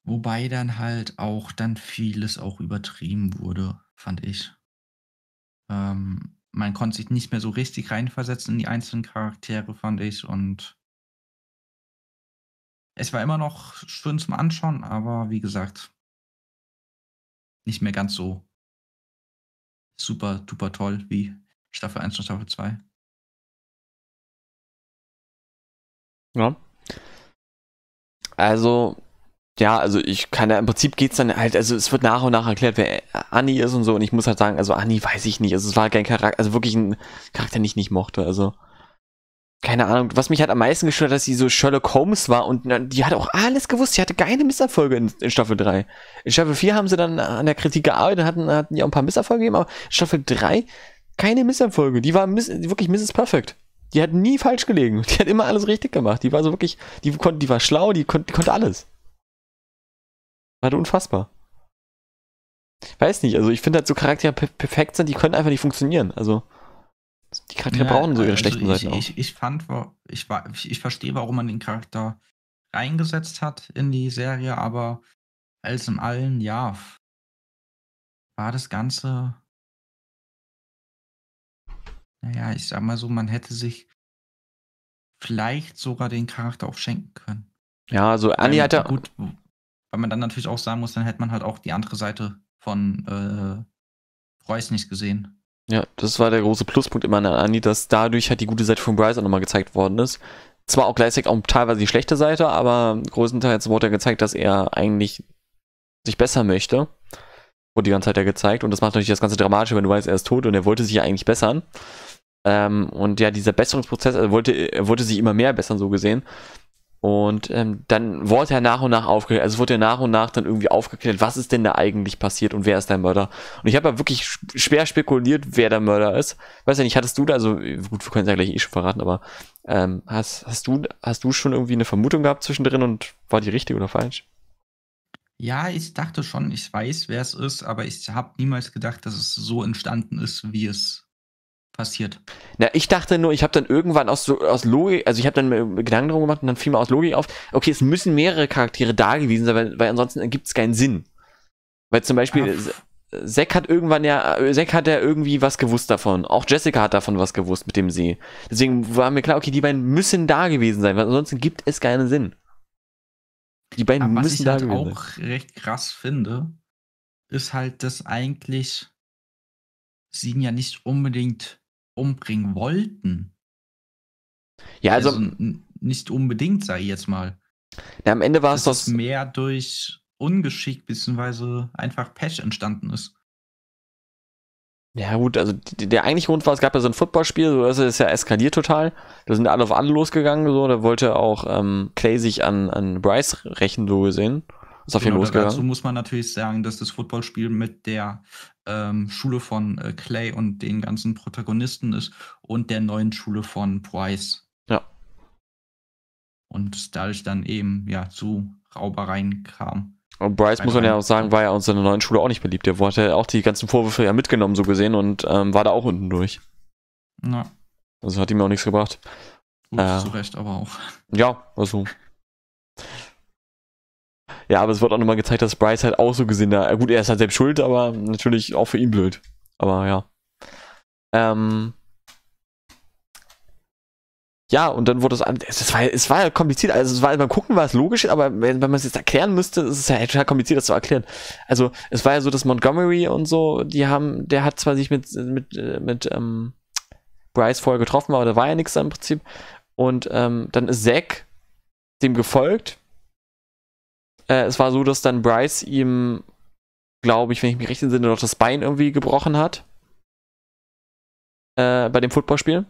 Wobei dann halt auch dann vieles auch übertrieben wurde, fand ich. Ähm, man konnte sich nicht mehr so richtig reinversetzen in die einzelnen Charaktere, fand ich. Und es war immer noch schön zum Anschauen, aber wie gesagt, nicht mehr ganz so super, super toll wie Staffel 1 und Staffel 2. Ja. Also, ja, also ich kann ja, im Prinzip geht's dann halt, also es wird nach und nach erklärt, wer Annie ist und so und ich muss halt sagen, also Annie weiß ich nicht, also es war kein Charakter, also wirklich ein Charakter, den ich nicht mochte, also keine Ahnung, was mich halt am meisten gestört hat, dass sie so Sherlock Holmes war und die hat auch alles gewusst, sie hatte keine Misserfolge in, in, Staffel 3. In Staffel 4 haben sie dann an der Kritik gearbeitet und hatten, hatten ja auch ein paar Misserfolge gegeben, aber in Staffel 3 keine Misserfolge. Die war miss, wirklich Mrs. Perfect. Die hat nie falsch gelegen. Die hat immer alles richtig gemacht. Die war so wirklich, die, konnte, die war schlau, die, kon, die konnte alles. War unfassbar. Weiß nicht, also ich finde halt so Charaktere perfekt sind, die können einfach nicht funktionieren. Also die Charaktere ja, brauchen so ihre also schlechten ich, Seiten auch. Ich, fand, ich, ich, ich verstehe, warum man den Charakter reingesetzt hat in die Serie, aber als in Allen, ja, war das Ganze naja, ich sag mal so, man hätte sich vielleicht sogar den Charakter auch schenken können. Ja, also Anni hat ja. Gut, weil man dann natürlich auch sagen muss, dann hätte man halt auch die andere Seite von äh, Bryce nicht gesehen. Ja, das war der große Pluspunkt immer an Anni, dass dadurch halt die gute Seite von Bryce auch nochmal gezeigt worden ist. Zwar auch gleichzeitig auch teilweise die schlechte Seite, aber größtenteils wurde er gezeigt, dass er eigentlich sich besser möchte. Wurde die ganze Zeit ja gezeigt und das macht natürlich das Ganze dramatisch, wenn du weißt, er ist tot und er wollte sich ja eigentlich bessern. Ähm, und ja, dieser Besserungsprozess, er also wollte, er wollte sich immer mehr bessern, so gesehen. Und ähm, dann wurde er nach und nach aufgeklärt, also wurde er nach und nach dann irgendwie aufgeklärt, was ist denn da eigentlich passiert und wer ist der Mörder. Und ich habe ja wirklich schwer spekuliert, wer der Mörder ist. Weiß ja nicht, hattest du da, also gut, wir können es ja gleich eh schon verraten, aber ähm, hast, hast, du, hast du schon irgendwie eine Vermutung gehabt zwischendrin und war die richtig oder falsch? Ja, ich dachte schon, ich weiß, wer es ist, aber ich habe niemals gedacht, dass es so entstanden ist, wie es passiert. Na, ich dachte nur, ich habe dann irgendwann aus, aus Logik, also ich habe dann Gedanken drum gemacht und dann fiel mir aus Logik auf, okay, es müssen mehrere Charaktere da gewesen sein, weil, weil ansonsten gibt es keinen Sinn. Weil zum Beispiel, ah, Zack hat irgendwann ja, Zack hat ja irgendwie was gewusst davon. Auch Jessica hat davon was gewusst mit dem See. Deswegen war mir klar, okay, die beiden müssen da gewesen sein, weil ansonsten gibt es keinen Sinn. Die beiden Aber müssen da halt gewesen sein. Was ich auch recht krass finde, ist halt, dass eigentlich sie ihn ja nicht unbedingt umbringen wollten. Ja, also, also nicht unbedingt, sage ich jetzt mal. Na, am Ende war es das. Mehr durch Ungeschick bzw. einfach Pech entstanden ist. Ja, gut, also der eigentliche Grund war, es gab ja so ein Footballspiel, so das also ist ja eskaliert total. Da sind alle auf alle losgegangen, so, da wollte auch ähm, Clay sich an, an Bryce rächen, so gesehen ist auf jeden Fall genau, losgegangen. Dazu muss man natürlich sagen, dass das Footballspiel mit der ähm, Schule von äh, Clay und den ganzen Protagonisten ist und der neuen Schule von Price. Ja. Und dadurch dann eben ja zu Raubereien kam. Und Bryce, muss man ja auch sagen, war ja aus seiner neuen Schule auch nicht beliebt. Der wurde ja auch die ganzen Vorwürfe ja mitgenommen, so gesehen, und ähm, war da auch unten durch. Na. Also hat ihm auch nichts gebracht. Gut, äh, zu Recht aber auch. Ja, also. Ja, aber es wird auch nochmal gezeigt, dass Bryce halt auch so gesehen da. Gut, er ist halt selbst schuld, aber natürlich auch für ihn blöd. Aber ja. Ähm. Ja, und dann wurde es, es war, es war ja kompliziert, also es war, beim Gucken war es logisch, aber wenn, wenn man es jetzt erklären müsste, ist es ja total kompliziert, das zu erklären. Also, es war ja so, dass Montgomery und so, die haben, der hat zwar sich mit, mit, mit, ähm, Bryce vorher getroffen, aber da war ja nichts im Prinzip. Und ähm, dann ist Zack dem gefolgt äh, es war so, dass dann Bryce ihm, glaube ich, wenn ich mich recht entsinne, noch das Bein irgendwie gebrochen hat. Äh, bei dem Footballspiel.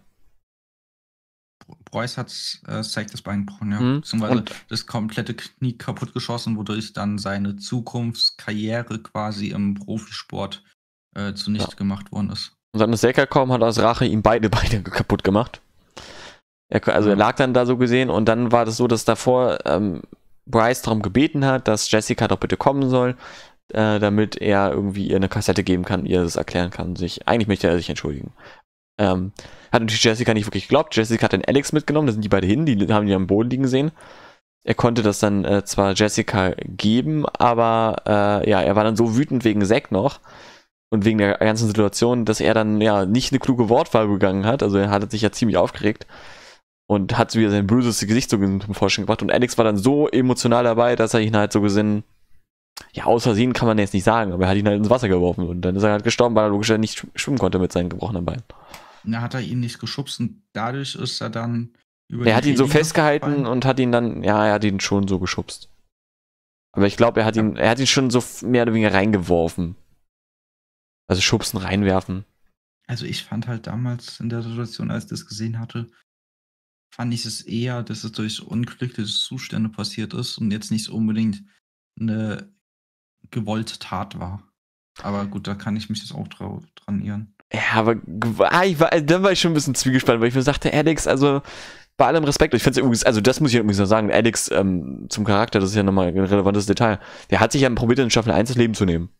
Bryce hat äh, das Bein gebrochen, ja. Mhm. Beziehungsweise und das komplette Knie kaputt geschossen, wodurch dann seine Zukunftskarriere quasi im Profisport äh, zunichte ja. gemacht worden ist. Und dann ist Sack gekommen, hat aus Rache ihm beide Beine kaputt gemacht. Er, also er mhm. lag dann da so gesehen und dann war das so, dass davor ähm, Bryce darum gebeten hat, dass Jessica doch bitte kommen soll, äh, damit er irgendwie ihr eine Kassette geben kann, ihr das erklären kann. Sich, eigentlich möchte er sich entschuldigen. Ähm, hat natürlich Jessica nicht wirklich geglaubt. Jessica hat dann Alex mitgenommen, da sind die beide hin, die haben die am Boden liegen sehen. Er konnte das dann äh, zwar Jessica geben, aber äh, ja, er war dann so wütend wegen Zack noch und wegen der ganzen Situation, dass er dann ja nicht eine kluge Wortwahl begangen hat. Also er hatte sich ja ziemlich aufgeregt und hat so wieder sein böses Gesicht so zum Vorschein gebracht. Und Alex war dann so emotional dabei, dass er ihn halt so gesehen, ja, aus Versehen kann man jetzt nicht sagen, aber er hat ihn halt ins Wasser geworfen und dann ist er halt gestorben, weil er logischerweise nicht schwimmen konnte mit seinen gebrochenen Beinen. Na, hat er ihn nicht geschubst und dadurch ist er dann über. Er hat ihn so festgehalten gefallen. und hat ihn dann, ja, er hat ihn schon so geschubst. Aber ich glaube, er hat ihn, er hat ihn schon so mehr oder weniger reingeworfen. Also schubsen, reinwerfen. Also ich fand halt damals in der Situation, als ich das gesehen hatte, fand ich es eher, dass es durch unglückliche Zustände passiert ist und jetzt nicht unbedingt eine gewollte Tat war. Aber gut, da kann ich mich jetzt auch drauf, dran irren. Ja, aber ah, ich war, dann war ich schon ein bisschen zwiegespannt, weil ich mir sagte, Alex, also bei allem Respekt, ich finde es übrigens, also das muss ich übrigens noch sagen, Alex ähm, zum Charakter, das ist ja nochmal ein relevantes Detail, der hat sich ja probiert, in Staffel 1 das Leben zu nehmen.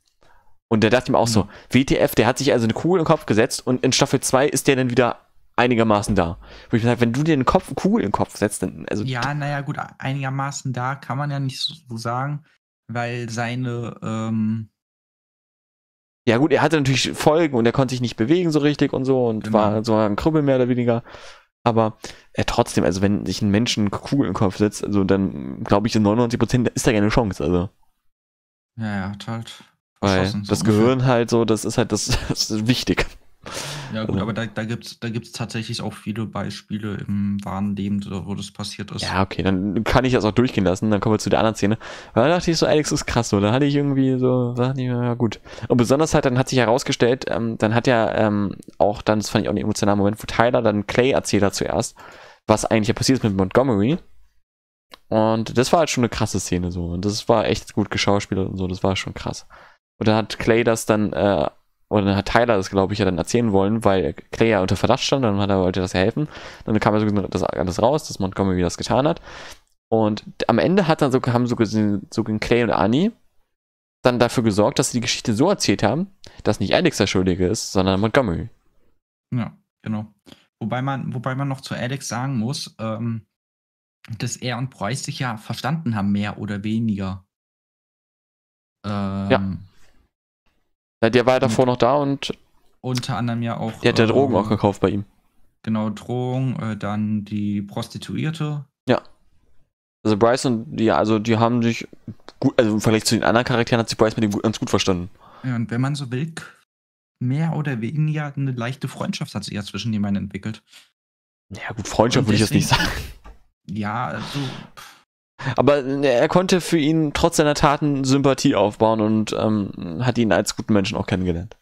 Und der dachte ihm auch mhm. so, WTF, der hat sich also eine Kugel im Kopf gesetzt und in Staffel 2 ist der dann wieder einigermaßen da. Wo ich mir sage, wenn du dir einen Kopf, Kugel in den Kopf setzt, dann. Also ja, naja, gut, einigermaßen da kann man ja nicht so sagen, weil seine. Ähm ja, gut, er hatte natürlich Folgen und er konnte sich nicht bewegen so richtig und so und genau. war so ein Krüppel mehr oder weniger. Aber er äh, trotzdem, also wenn sich ein Mensch eine Kugel in den Kopf setzt, also dann glaube ich, in 99% ist da keine Chance. Also. Ja, ja, halt. Weil das Gehirn halt so, das ist halt das, das ist wichtig. Ja, gut, also aber da, da gibt es da gibt's tatsächlich auch viele Beispiele im wahren Leben, wo das passiert ist. Ja, okay, dann kann ich das auch durchgehen lassen. Dann kommen wir zu der anderen Szene. Weil da dachte ich so, Alex ist krass, so. Da hatte ich irgendwie so, sag ich, ja, gut. Und besonders halt, dann hat sich herausgestellt, ähm, dann hat ja ähm, auch, dann, das fand ich auch einen emotionalen Moment, wo Tyler dann Clay erzählt hat zuerst, was eigentlich ja passiert ist mit Montgomery. Und das war halt schon eine krasse Szene so. Und das war echt gut geschauspielert und so. Das war schon krass. Und dann hat Clay das dann äh, und dann hat Tyler das, glaube ich, ja dann erzählen wollen, weil Clay ja unter Verdacht stand, dann hat er, wollte das ja helfen. Dann kam ja so das alles raus, dass Montgomery das getan hat. Und am Ende hat dann so, haben so, so Clay und Annie dann dafür gesorgt, dass sie die Geschichte so erzählt haben, dass nicht Alex der Schuldige ist, sondern Montgomery. Ja, genau. Wobei man, wobei man noch zu Alex sagen muss, ähm, dass er und Preuß sich ja verstanden haben, mehr oder weniger. Ähm, ja. Ja, der war ja davor hm. noch da und. Unter anderem ja auch. Der hat ja ähm, Drogen ähm, auch gekauft bei ihm. Genau, Drogen, äh, dann die Prostituierte. Ja. Also Bryce und die, also die haben sich gut, also im Vergleich zu den anderen Charakteren hat sich Bryce mit ihm ganz gut verstanden. Ja, und wenn man so will, mehr oder weniger eine leichte Freundschaft hat sich ja zwischen den beiden entwickelt. Ja, gut, Freundschaft würde ich jetzt nicht sagen. Ja, also. Pff aber äh, er konnte für ihn trotz seiner Taten Sympathie aufbauen und ähm, hat ihn als guten Menschen auch kennengelernt.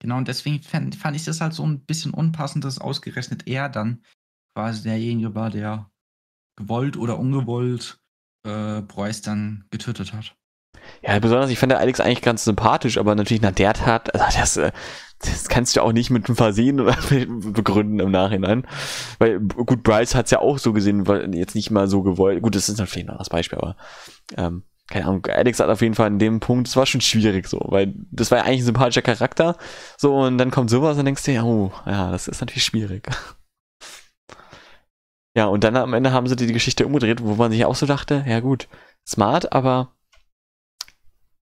Genau, und deswegen fand, fand ich das halt so ein bisschen unpassend, dass ausgerechnet er dann quasi derjenige war, der gewollt oder ungewollt äh, Preuß dann getötet hat. Ja, besonders, ich fände Alex eigentlich ganz sympathisch, aber natürlich nach der Tat, also das, äh, das kannst du auch nicht mit einem Versehen begründen im Nachhinein. Weil, gut, Bryce hat es ja auch so gesehen, weil jetzt nicht mal so gewollt. Gut, das ist natürlich ein anderes Beispiel, aber ähm, keine Ahnung, Alex hat auf jeden Fall an dem Punkt, es war schon schwierig so, weil das war ja eigentlich ein sympathischer Charakter. So, und dann kommt sowas und denkst dir, oh, ja, das ist natürlich schwierig. Ja, und dann am Ende haben sie die Geschichte umgedreht, wo man sich auch so dachte, ja gut, smart, aber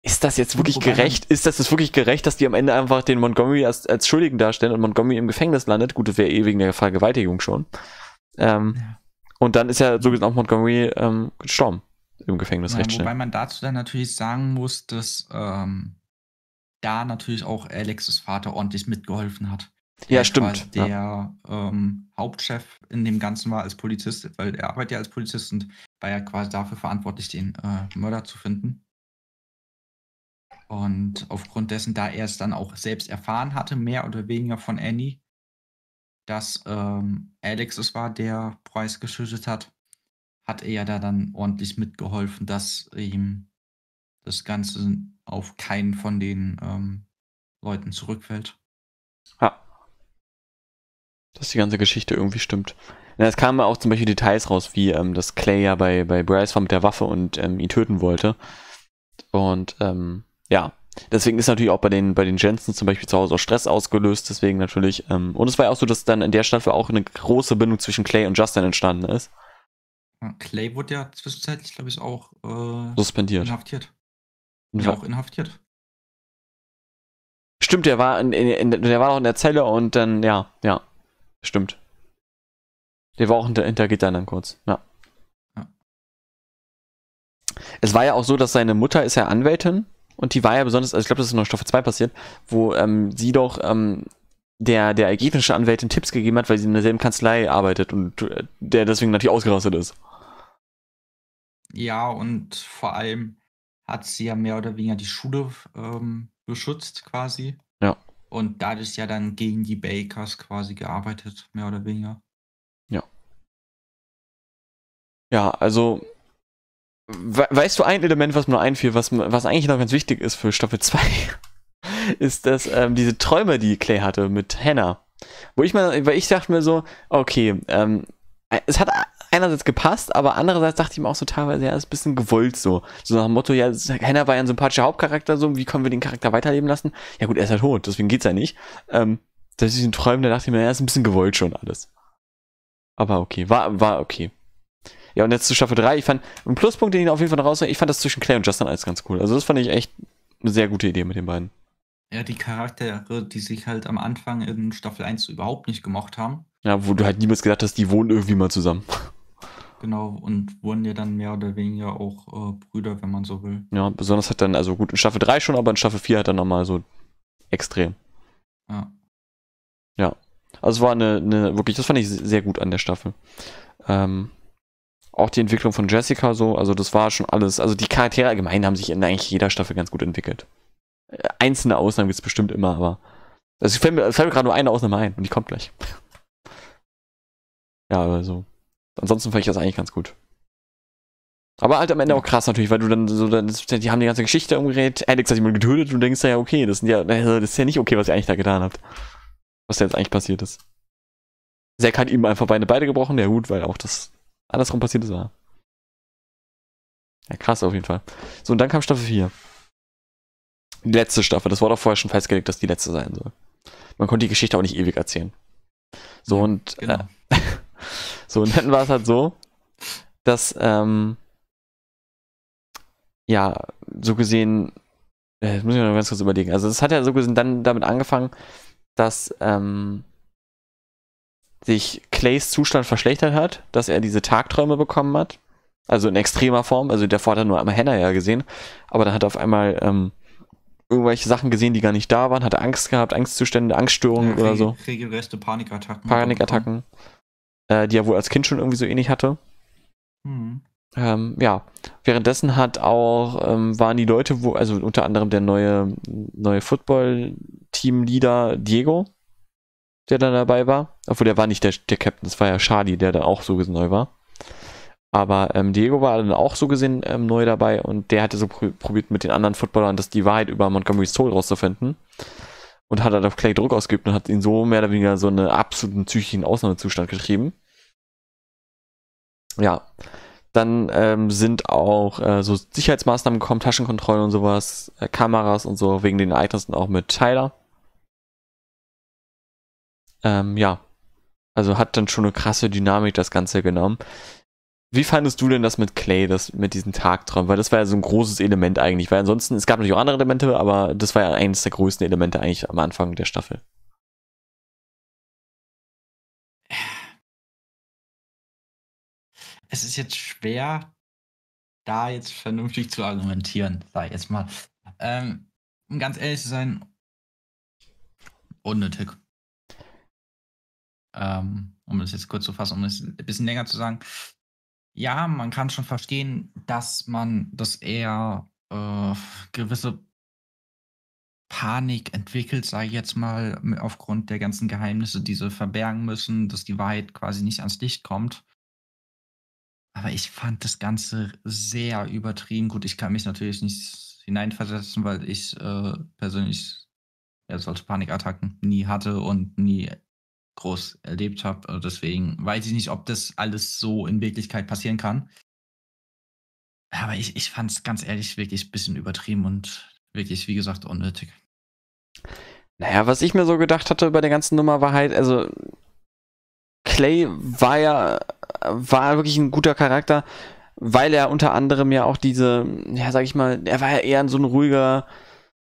ist das jetzt wirklich Wobei gerecht? Ist das jetzt wirklich gerecht, dass die am Ende einfach den Montgomery als, als Schuldigen darstellen und Montgomery im Gefängnis landet? Gut, das wäre eh wegen der Vergewaltigung schon. Ähm, ja. Und dann ist ja so gesehen auch Montgomery ähm, gestorben im Gefängnis ja, recht schnell. Wobei man dazu dann natürlich sagen muss, dass ähm, da natürlich auch Alexes Vater ordentlich mitgeholfen hat. Ja, stimmt. Der ja. Ähm, Hauptchef in dem Ganzen war als Polizist, weil er arbeitet ja als Polizist und war ja quasi dafür verantwortlich, den äh, Mörder zu finden. Und aufgrund dessen, da er es dann auch selbst erfahren hatte, mehr oder weniger von Annie, dass ähm, Alex es war, der Preis geschüttet hat, hat er ja da dann ordentlich mitgeholfen, dass ihm das Ganze auf keinen von den ähm, Leuten zurückfällt. Ja. Dass die ganze Geschichte irgendwie stimmt. Ja, es kamen auch zum Beispiel Details raus, wie ähm, dass Clay ja bei, bei Bryce war mit der Waffe und ähm, ihn töten wollte. Und ähm, ja, deswegen ist natürlich auch bei den, bei den Jensen zum Beispiel zu Hause auch Stress ausgelöst, deswegen natürlich. Ähm, und es war ja auch so, dass dann in der Staffel auch eine große Bindung zwischen Clay und Justin entstanden ist. Clay wurde ja zwischenzeitlich, glaube ich, auch äh, suspendiert. Inhaftiert. Ja, auch inhaftiert. Stimmt, der war in, in, in, der war noch in der Zelle und dann, ja, ja. Stimmt. Der war auch hinter, hinter Gittern dann kurz, ja. ja. Es war ja auch so, dass seine Mutter ist ja Anwältin und die war ja besonders, also ich glaube, das ist noch in Staffel 2 passiert, wo ähm, sie doch ähm, der, der ägyptische Anwältin Tipps gegeben hat, weil sie in derselben Kanzlei arbeitet und äh, der deswegen natürlich ausgerastet ist. Ja, und vor allem hat sie ja mehr oder weniger die Schule ähm, beschützt quasi. Ja. Und dadurch ja dann gegen die Bakers quasi gearbeitet, mehr oder weniger. Ja. Ja, also We weißt du ein Element, was mir noch einfiel, was, was eigentlich noch ganz wichtig ist für Staffel 2? ist das ähm, diese Träume, die Clay hatte mit Hannah. Wo ich mal, weil ich dachte mir so, okay, ähm, äh, es hat einerseits gepasst, aber andererseits dachte ich mir auch so teilweise, ja, ist ein bisschen gewollt so. So nach dem Motto, ja, Hannah war ja ein sympathischer Hauptcharakter, so, wie können wir den Charakter weiterleben lassen? Ja gut, er ist halt tot, deswegen geht's ja nicht. Ähm, dass ich den Träumen, da dachte ich mir, ja, ist ein bisschen gewollt schon alles. Aber okay, war, war okay. Ja, und jetzt zu Staffel 3. Ich fand, ein Pluspunkt, den ich auf jeden Fall rausnehme, ich fand das zwischen Claire und Justin alles ganz cool. Also das fand ich echt eine sehr gute Idee mit den beiden. Ja, die Charaktere, die sich halt am Anfang in Staffel 1 überhaupt nicht gemocht haben. Ja, wo du halt niemals gedacht hast, die wohnen irgendwie mal zusammen. Genau, und wurden ja dann mehr oder weniger auch äh, Brüder, wenn man so will. Ja, besonders hat dann, also gut, in Staffel 3 schon, aber in Staffel 4 hat dann nochmal so extrem. Ja. Ja. Also es war eine, eine, wirklich, das fand ich sehr gut an der Staffel. Ähm, auch die Entwicklung von Jessica so, also das war schon alles. Also die Charaktere allgemein haben sich in eigentlich jeder Staffel ganz gut entwickelt. Äh, einzelne Ausnahmen gibt es bestimmt immer, aber. Also fällt mir, fällt mir gerade nur eine Ausnahme ein und die kommt gleich. ja, also. Ansonsten fand ich das eigentlich ganz gut. Aber halt am Ende auch krass natürlich, weil du dann so, dann, die haben die ganze Geschichte umgerät, Alex hat jemanden getötet und du denkst ja, okay, das, sind ja, also das ist ja nicht okay, was ihr eigentlich da getan habt. Was da jetzt eigentlich passiert ist. Zack hat ihm einfach Beine beide gebrochen, ja gut, weil auch das Andersrum passiert es war. Ja, krass auf jeden Fall. So, und dann kam Staffel 4. Die letzte Staffel. Das war doch vorher schon festgelegt, dass die letzte sein soll. Man konnte die Geschichte auch nicht ewig erzählen. So, ja, und, genau. äh, so, und dann war es halt so, dass, ähm, ja, so gesehen, äh, das muss ich mir noch ganz kurz überlegen. Also, es hat ja so gesehen dann damit angefangen, dass, ähm, sich Clays Zustand verschlechtert hat, dass er diese Tagträume bekommen hat. Also in extremer Form. Also davor hat nur einmal Henna ja gesehen. Aber dann hat er auf einmal ähm, irgendwelche Sachen gesehen, die gar nicht da waren. Hatte Angst gehabt, Angstzustände, Angststörungen ja, oder so. Regelrechte Panikattacken. Panikattacken. Äh, die er wohl als Kind schon irgendwie so ähnlich hatte. Mhm. Ähm, ja, währenddessen hat auch, ähm, waren die Leute, wo, also unter anderem der neue, neue Football-Team-Leader Diego, der dann dabei war. Obwohl, der war nicht der, der Captain, das war ja Charlie, der dann auch so gesehen neu war. Aber ähm, Diego war dann auch so gesehen ähm, neu dabei und der hatte so pr probiert mit den anderen Footballern, dass die Wahrheit über Montgomery's Soul rauszufinden. Und hat halt auf Clay Druck ausgeübt und hat ihn so mehr oder weniger so einen absoluten psychischen Ausnahmezustand getrieben. Ja. Dann ähm, sind auch äh, so Sicherheitsmaßnahmen gekommen, Taschenkontrollen und sowas, äh, Kameras und so, wegen den Ereignissen auch mit Tyler. Ähm, ja, also hat dann schon eine krasse Dynamik das Ganze genommen. Wie fandest du denn das mit Clay, das mit diesem Tagtraum? Weil das war ja so ein großes Element eigentlich. Weil ansonsten, es gab natürlich auch andere Elemente, aber das war ja eines der größten Elemente eigentlich am Anfang der Staffel. Es ist jetzt schwer, da jetzt vernünftig zu argumentieren, sag ich jetzt mal. Ähm, um ganz ehrlich zu sein, unnötig ähm, um das jetzt kurz zu fassen, um es ein bisschen länger zu sagen. Ja, man kann schon verstehen, dass man, dass er äh, gewisse Panik entwickelt, sage ich jetzt mal, aufgrund der ganzen Geheimnisse, die sie verbergen müssen, dass die Wahrheit quasi nicht ans Licht kommt. Aber ich fand das Ganze sehr übertrieben. Gut, ich kann mich natürlich nicht hineinversetzen, weil ich äh, persönlich ja, solche Panikattacken nie hatte und nie groß erlebt habe. Also deswegen weiß ich nicht, ob das alles so in Wirklichkeit passieren kann. Aber ich, ich fand es ganz ehrlich wirklich ein bisschen übertrieben und wirklich, wie gesagt, unnötig. Naja, was ich mir so gedacht hatte bei der ganzen Nummer war halt, also Clay war ja war wirklich ein guter Charakter, weil er unter anderem ja auch diese, ja, sag ich mal, er war ja eher so ein ruhiger,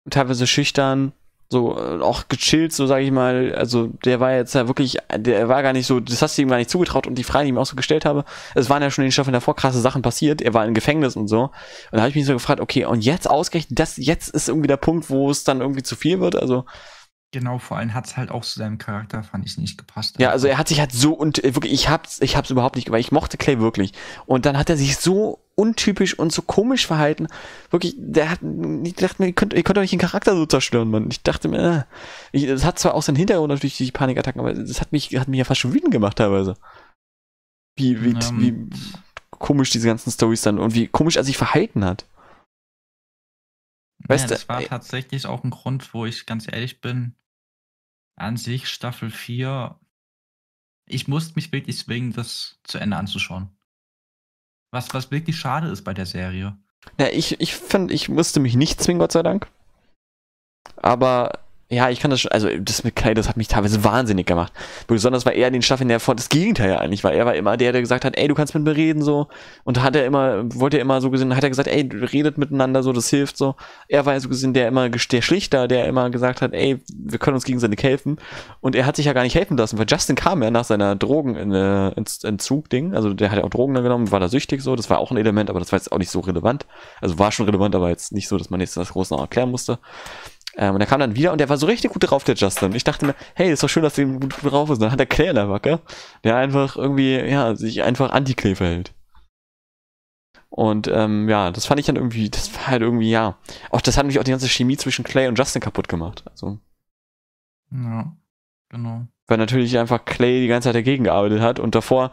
teilweise schüchtern, so äh, auch gechillt, so sage ich mal. Also der war jetzt ja wirklich, der war gar nicht so, das hast du ihm gar nicht zugetraut und die Frage, die ich ihm auch so gestellt habe, es waren ja schon in den Staffeln davor krasse Sachen passiert. Er war im Gefängnis und so. Und da habe ich mich so gefragt, okay, und jetzt ausgerechnet, das jetzt ist irgendwie der Punkt, wo es dann irgendwie zu viel wird. Also Genau, vor allem hat es halt auch zu seinem Charakter, fand ich, nicht gepasst. Ja, also er hat sich halt so und äh, wirklich, ich hab's, ich hab's überhaupt nicht gemacht. Ich mochte Clay wirklich. Und dann hat er sich so untypisch und so komisch verhalten. Wirklich, der hat, ich dachte mir, ihr könnt, ihr könnt doch nicht den Charakter so zerstören, Mann. Ich dachte mir, äh, ich, das hat zwar auch seinen Hintergrund natürlich die Panikattacken, aber das hat mich, hat mich ja fast schon wütend gemacht teilweise. Wie, wie, um. Ähm, wie komisch diese ganzen Stories dann und wie komisch er sich verhalten hat. Weißt ja, das war äh, tatsächlich auch ein Grund, wo ich ganz ehrlich bin, an sich Staffel 4, ich musste mich wirklich zwingen, das zu Ende anzuschauen. Was, was wirklich schade ist bei der Serie. Ja, ich, ich fand, ich musste mich nicht zwingen, Gott sei Dank. Aber ja, ich kann das schon, also das mit Clay, das hat mich teilweise wahnsinnig gemacht. Besonders war er in den Staffeln der vor das Gegenteil eigentlich, weil er war immer der, der gesagt hat, ey, du kannst mit mir reden, so. Und hat er immer, wollte er immer so gesehen, hat er gesagt, ey, redet miteinander, so, das hilft, so. Er war ja so gesehen der immer, der Schlichter, der immer gesagt hat, ey, wir können uns gegenseitig helfen. Und er hat sich ja gar nicht helfen lassen, weil Justin kam ja nach seiner Drogenentzug-Ding, äh, also der hat ja auch Drogen da genommen, war da süchtig, so. Das war auch ein Element, aber das war jetzt auch nicht so relevant. Also war schon relevant, aber jetzt nicht so, dass man jetzt das groß noch erklären musste. Ähm, und er kam dann wieder und der war so richtig gut drauf, der Justin. Ich dachte mir, hey, ist doch schön, dass der gut drauf ist. Und dann hat er Clay in der Wacke, der einfach irgendwie, ja, sich einfach anti-Clay verhält. Und ähm, ja, das fand ich dann irgendwie, das war halt irgendwie, ja. Auch das hat mich auch die ganze Chemie zwischen Clay und Justin kaputt gemacht. Also. Ja, genau. Weil natürlich einfach Clay die ganze Zeit dagegen gearbeitet hat und davor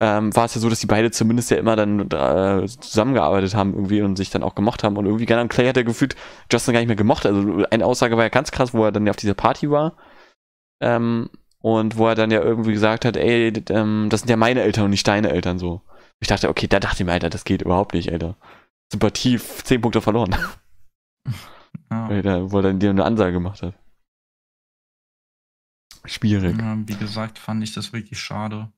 ähm, war es ja so, dass die beide zumindest ja immer dann äh, zusammengearbeitet haben irgendwie und sich dann auch gemocht haben. Und irgendwie Gunnar Clay hat er gefühlt Justin gar nicht mehr gemocht. Also eine Aussage war ja ganz krass, wo er dann ja auf dieser Party war. Ähm, und wo er dann ja irgendwie gesagt hat, ey, ähm, das sind ja meine Eltern und nicht deine Eltern so. Ich dachte, okay, da dachte ich mir, Alter, das geht überhaupt nicht, Alter. Sympathie, 10 Punkte verloren. Ja. Alter, wo er dann dir eine Ansage gemacht hat. Schwierig. Ja, wie gesagt, fand ich das wirklich schade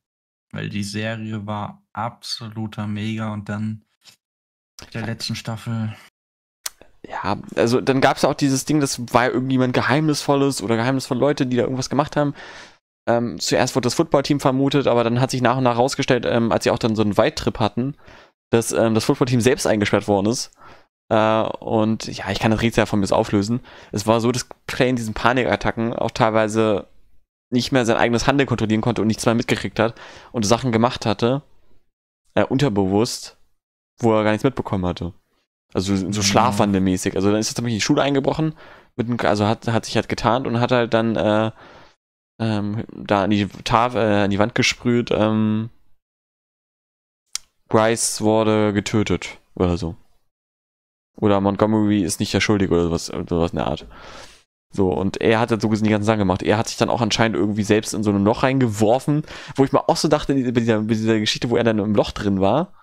weil die Serie war absoluter Mega und dann der letzten Staffel. Ja, also dann gab es ja auch dieses Ding, das war irgendjemand Geheimnisvolles oder geheimnisvolle Leute, die da irgendwas gemacht haben. Ähm, zuerst wurde das Footballteam vermutet, aber dann hat sich nach und nach herausgestellt, ähm, als sie auch dann so einen Weittrip hatten, dass ähm, das Footballteam selbst eingesperrt worden ist. Äh, und ja, ich kann das Rätsel ja von mir auflösen. Es war so, dass Play in diesen Panikattacken auch teilweise nicht mehr sein eigenes Handeln kontrollieren konnte und nichts mehr mitgekriegt hat und Sachen gemacht hatte, äh, unterbewusst, wo er gar nichts mitbekommen hatte. Also so mhm. schlafwandelmäßig. Also dann ist er zum in die Schule eingebrochen, mit, also hat, hat sich halt getarnt und hat halt dann äh, ähm, da an die, Tafel, äh, an die Wand gesprüht, ähm, Bryce wurde getötet oder so. Oder Montgomery ist nicht der Schuldige oder sowas, sowas in der Art. So, und er hat dann so gesehen die ganzen Sachen gemacht. Er hat sich dann auch anscheinend irgendwie selbst in so ein Loch reingeworfen, wo ich mal auch so dachte, bei dieser, bei dieser Geschichte, wo er dann im Loch drin war.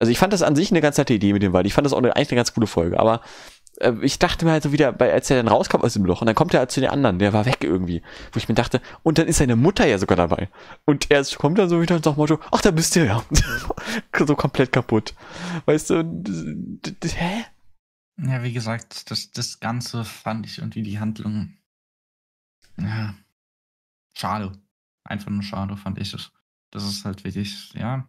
Also ich fand das an sich eine ganz nette Idee mit dem Wald. Ich fand das auch eine, eigentlich eine ganz coole Folge, aber äh, ich dachte mir halt so wieder, bei, als er dann rauskam aus dem Loch und dann kommt er halt zu den anderen, der war weg irgendwie. Wo ich mir dachte, und dann ist seine Mutter ja sogar dabei. Und er kommt dann so wieder und sagt mal so, ach, da bist du ja. so komplett kaputt. Weißt du, hä? Ja, wie gesagt, das, das Ganze fand ich irgendwie die Handlung. Ja. Schade. Einfach nur schade, fand ich es. Das ist halt wirklich, ja.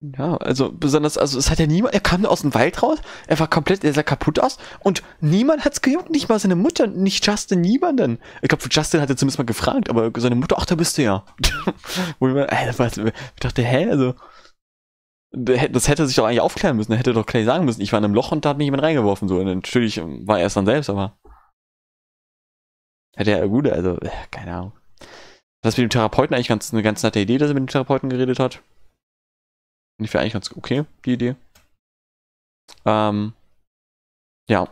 Ja, also besonders, also es hat ja niemand, er kam aus dem Wald raus, er war komplett, er sah kaputt aus und niemand hat's gejuckt, nicht mal seine Mutter, nicht Justin, niemanden. Ich glaube, Justin hat er zumindest mal gefragt, aber seine Mutter, ach, da bist du ja. Wo ich mir, äh, ich dachte, hä, also, das hätte sich doch eigentlich aufklären müssen. Er hätte doch Clay sagen müssen, ich war in einem Loch und da hat mich jemand reingeworfen. So, und natürlich war er es dann selbst, aber. Hätte er gut, also, äh, keine Ahnung. Das mit dem Therapeuten eigentlich ganz, eine ganz nette Idee, dass er mit dem Therapeuten geredet hat. Ich wäre eigentlich ganz okay, die Idee. Ähm, ja.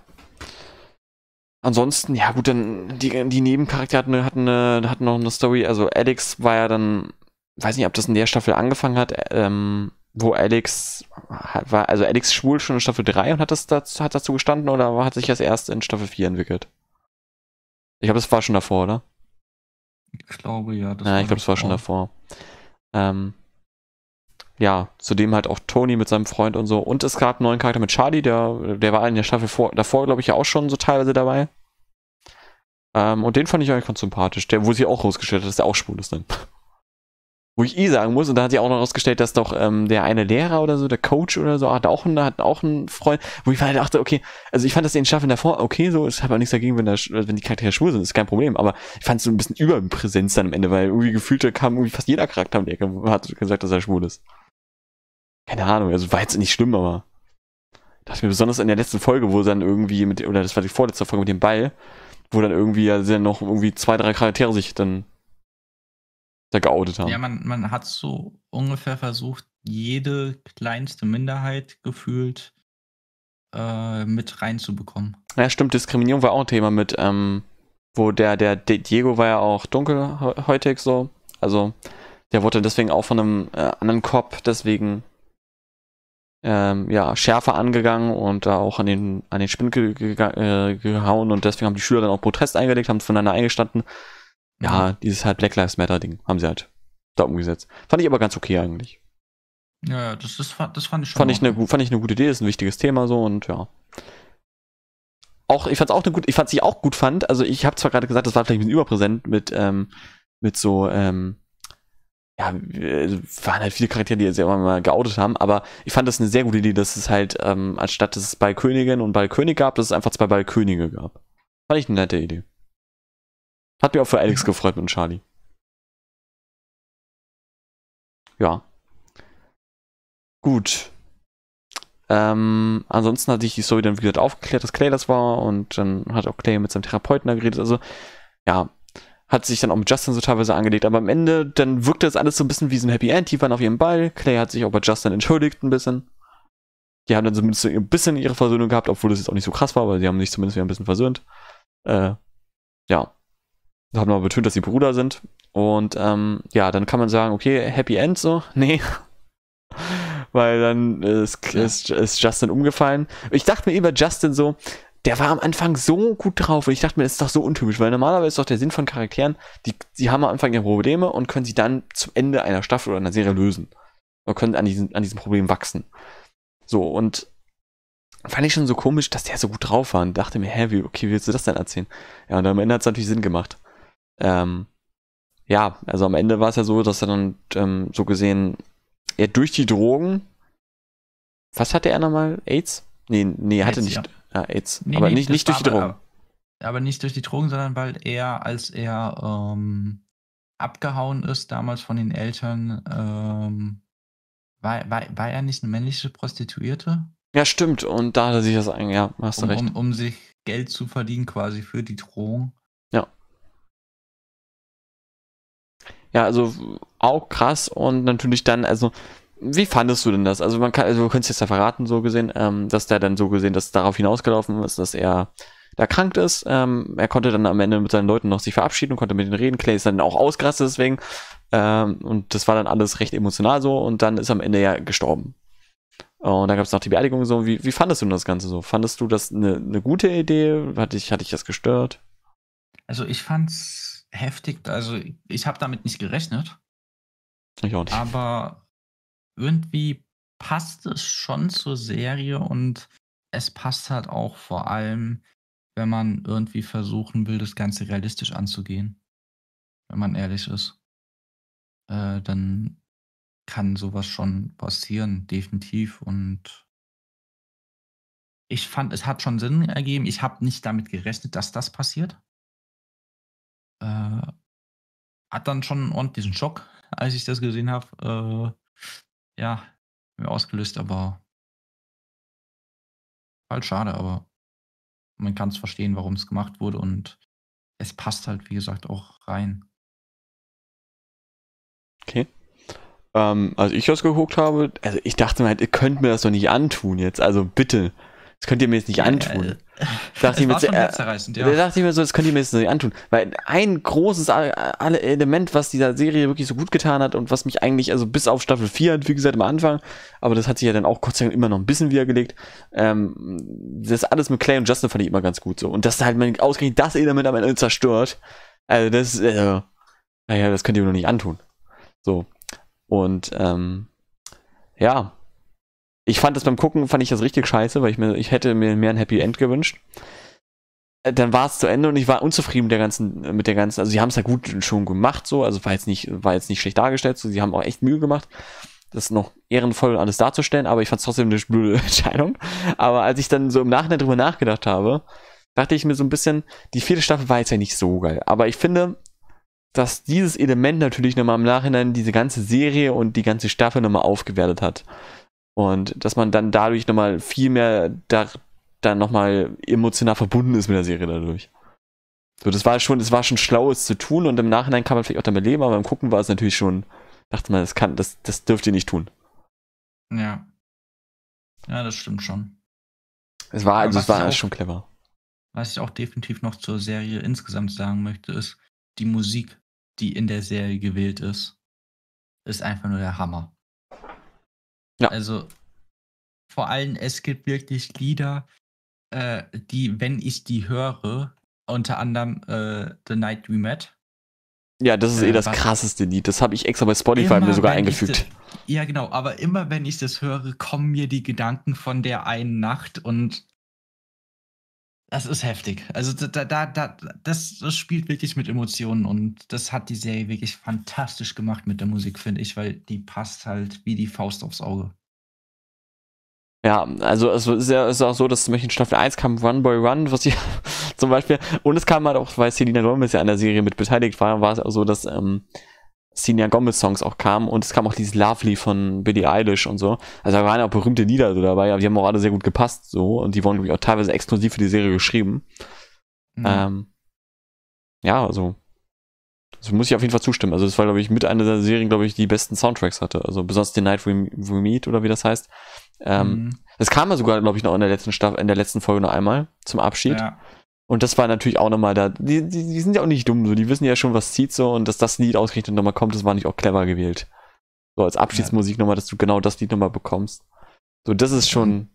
Ansonsten, ja gut, dann die, die Nebencharaktere hatten, hatten, hatten noch eine Story. Also Alex war ja dann, weiß nicht, ob das in der Staffel angefangen hat. Ähm, wo Alex war, also Alex schwul schon in Staffel 3 und hat das dazu, hat dazu gestanden oder hat sich das erst in Staffel 4 entwickelt? Ich glaube, das war schon davor, oder? Ich glaube, ja. Das ja, ich glaube, das war schon davor. Ähm, ja, zudem halt auch Tony mit seinem Freund und so. Und es gab einen neuen Charakter mit Charlie, der, der war in der Staffel vor, davor, glaube ich, ja auch schon so teilweise dabei. Ähm, und den fand ich eigentlich ganz sympathisch, der, wo sie auch rausgestellt hat, dass der auch schwul ist dann wo ich eh sagen muss, und da hat sie auch noch rausgestellt, dass doch ähm, der eine Lehrer oder so, der Coach oder so, hat auch hat auch einen Freund, wo ich halt dachte, okay, also ich fand das in den Staffeln davor, okay, so, ich habe auch nichts dagegen, wenn, da, wenn die Charaktere schwul sind, ist kein Problem, aber ich fand es so ein bisschen Überpräsenz dann am Ende, weil irgendwie gefühlt kam irgendwie fast jeder Charakter der Ecke hat gesagt, dass er schwul ist. Keine Ahnung, also war jetzt nicht schlimm, aber dachte mir besonders in der letzten Folge, wo dann irgendwie mit, oder das war die vorletzte Folge mit dem Ball, wo dann irgendwie ja also dann noch irgendwie zwei, drei Charaktere sich dann da geoutet haben. Ja, man, man hat so ungefähr versucht, jede kleinste Minderheit gefühlt äh, mit reinzubekommen. Ja, stimmt, Diskriminierung war auch ein Thema mit, ähm, wo der, der Diego war ja auch dunkelhäutig so. Also der wurde deswegen auch von einem äh, anderen Cop deswegen ähm, ja, schärfer angegangen und da auch an den, an den Spind ge ge äh, gehauen und deswegen haben die Schüler dann auch Protest eingelegt, haben voneinander eingestanden ja, mhm. dieses halt Black Lives Matter Ding haben sie halt da umgesetzt. Fand ich aber ganz okay eigentlich. Ja, das, das, das fand ich schon. Fand ich, eine, fand ich eine gute Idee, ist ein wichtiges Thema so und ja. Auch, ich fand's auch eine gut, ich fand's ich auch gut fand, also ich habe zwar gerade gesagt, das war vielleicht ein bisschen überpräsent mit, ähm, mit so, ähm, ja, also waren halt viele Charaktere, die jetzt immer mal geoutet haben, aber ich fand das eine sehr gute Idee, dass es halt, ähm, anstatt dass es bei Königin und bei König gab, dass es einfach zwei bei Könige gab. Fand ich eine nette Idee. Hat mich auch für Alex gefreut und Charlie. Ja. Gut. Ähm, ansonsten hatte ich die Story dann, wieder aufgeklärt, dass Clay das war und dann hat auch Clay mit seinem Therapeuten da geredet. Also, ja, hat sich dann auch mit Justin so teilweise angelegt. Aber am Ende, dann wirkte das alles so ein bisschen wie so ein Happy End. Die waren auf ihrem Ball. Clay hat sich auch bei Justin entschuldigt ein bisschen. Die haben dann zumindest so ein bisschen ihre Versöhnung gehabt, obwohl das jetzt auch nicht so krass war, aber sie haben sich zumindest wieder ein bisschen versöhnt. Äh, ja haben nochmal betont, dass sie Bruder sind. Und ähm, ja, dann kann man sagen, okay, Happy End so. Nee. Weil dann ist, ja. ist, ist Justin umgefallen. Ich dachte mir über Justin so, der war am Anfang so gut drauf und ich dachte mir, das ist doch so untypisch, weil normalerweise ist doch der Sinn von Charakteren, die, die haben am Anfang ihre Probleme und können sie dann zum Ende einer Staffel oder einer Serie lösen. Und können an diesen, an diesem Problem wachsen. So, und fand ich schon so komisch, dass der so gut drauf war und dachte mir, hä, wie, okay, wie willst du das denn erzählen? Ja, und am Ende hat es natürlich Sinn gemacht ähm, ja, also am Ende war es ja so, dass er dann ähm, so gesehen, er durch die Drogen, was hatte er nochmal? AIDS? Nee, nee, er hatte AIDS, nicht. Ja. Ah, AIDS. Nee, aber nee, nicht, nicht durch die Drogen. Aber, aber, nicht durch die Drogen, sondern weil er, als er ähm, abgehauen ist, damals von den Eltern, ähm, war, war, war er nicht eine männliche Prostituierte? Ja, stimmt. Und da hat er sich das ein, ja, hast du um, recht. Um, um sich Geld zu verdienen quasi für die Drohung. Ja, also auch krass und natürlich dann, also wie fandest du denn das? Also man kann, also du könntest jetzt ja verraten, so gesehen, ähm, dass der dann so gesehen, dass darauf hinausgelaufen ist, dass er erkrankt ist. Ähm, er konnte dann am Ende mit seinen Leuten noch sich verabschieden und konnte mit denen reden. Clay ist dann auch ausgerastet deswegen. Ähm, und das war dann alles recht emotional so und dann ist am Ende ja gestorben. Und dann gab es noch die Beerdigung so. Wie, wie fandest du das Ganze so? Fandest du das eine, eine gute Idee? Hat dich, hat dich das gestört? Also ich fand's heftig. Also ich habe damit nicht gerechnet. Ich auch nicht. Aber irgendwie passt es schon zur Serie und es passt halt auch vor allem, wenn man irgendwie versuchen will, das Ganze realistisch anzugehen. Wenn man ehrlich ist. Äh, dann kann sowas schon passieren, definitiv. Und ich fand, es hat schon Sinn ergeben. Ich habe nicht damit gerechnet, dass das passiert äh, hat dann schon einen ordentlichen Schock, als ich das gesehen habe. Äh, ja, mir ausgelöst, aber halt schade, aber man kann es verstehen, warum es gemacht wurde und es passt halt, wie gesagt, auch rein. Okay. Ähm, als ich das geguckt habe, also ich dachte mir halt, ihr könnt mir das doch nicht antun jetzt, also bitte. Das könnt ihr mir jetzt nicht antun. Äh, dachte ich mir jetzt, äh, ja. Da dachte ich mir so, das könnt ihr mir jetzt nicht antun. Weil ein großes Element, was dieser Serie wirklich so gut getan hat und was mich eigentlich, also bis auf Staffel 4, wie gesagt, am Anfang, aber das hat sich ja dann auch Gott immer noch ein bisschen wiedergelegt. Ähm, das alles mit Clay und Justin fand ich immer ganz gut so. Und dass halt man ausgerechnet das Element am Ende zerstört. Also das, äh, naja, das könnt ihr mir noch nicht antun. So. Und, ähm, ja, ich fand das beim Gucken, fand ich das richtig scheiße, weil ich mir, ich hätte mir mehr ein Happy End gewünscht. Äh, dann war es zu Ende und ich war unzufrieden mit der ganzen, mit der ganzen, also sie haben es ja gut schon gemacht, so, also war jetzt nicht, war jetzt nicht schlecht dargestellt, so, sie haben auch echt Mühe gemacht, das noch ehrenvoll alles darzustellen, aber ich fand es trotzdem eine blöde Entscheidung. Aber als ich dann so im Nachhinein drüber nachgedacht habe, dachte ich mir so ein bisschen, die vierte Staffel war jetzt ja nicht so geil, aber ich finde, dass dieses Element natürlich nochmal im Nachhinein diese ganze Serie und die ganze Staffel nochmal aufgewertet hat. Und dass man dann dadurch nochmal viel mehr da, dann nochmal emotional verbunden ist mit der Serie dadurch. So, das war schon, das war schon schlaues zu tun und im Nachhinein kann man vielleicht auch damit leben, aber beim Gucken war es natürlich schon, dachte man, das kann, das, das dürft ihr nicht tun. Ja. Ja, das stimmt schon. Es war, also es war auch, schon clever. Was ich auch definitiv noch zur Serie insgesamt sagen möchte, ist, die Musik, die in der Serie gewählt ist, ist einfach nur der Hammer. Ja. Also vor allem, es gibt wirklich Lieder, äh, die, wenn ich die höre, unter anderem äh, The Night We Met. Ja, das ist eh äh, eh das krasseste Lied. Das habe ich extra bei Spotify mir sogar eingefügt. ja, genau. Aber immer wenn ich das höre, kommen mir die Gedanken von der einen Nacht und das ist heftig. Also da, da, da, das, das spielt wirklich mit Emotionen und das hat die Serie wirklich fantastisch gemacht mit der Musik, finde ich, weil die passt halt wie die Faust aufs Auge. Ja, also es ist ja ist auch so, dass zum Beispiel in Staffel 1 kam Run Boy Run, was ich zum Beispiel, und es kam halt auch, weil Selina Gomez ja an der Serie mit beteiligt war, war es auch so, dass ähm, Senior Gomez Songs auch kamen und es kam auch dieses Lovely von Billie Eilish und so. Also da waren auch berühmte Lieder so dabei, aber die haben auch alle sehr gut gepasst so und die wurden glaube ich auch teilweise exklusiv für die Serie geschrieben. Mhm. Ähm, ja, also das also muss ich auf jeden Fall zustimmen. Also das war glaube ich mit einer der Serien glaube ich die besten Soundtracks hatte. Also besonders The Night We, Meet oder wie das heißt. Ähm, mhm. Das kam ja sogar glaube ich noch in der letzten Staff in der letzten Folge noch einmal zum Abschied. Ja. Und das war natürlich auch nochmal da. Die, die, die, sind ja auch nicht dumm, so. Die wissen ja schon, was zieht so. Und dass das Lied ausgerechnet nochmal kommt, das war nicht auch clever gewählt. So als Abschiedsmusik ja. nochmal, dass du genau das Lied nochmal bekommst. So, das ist schon.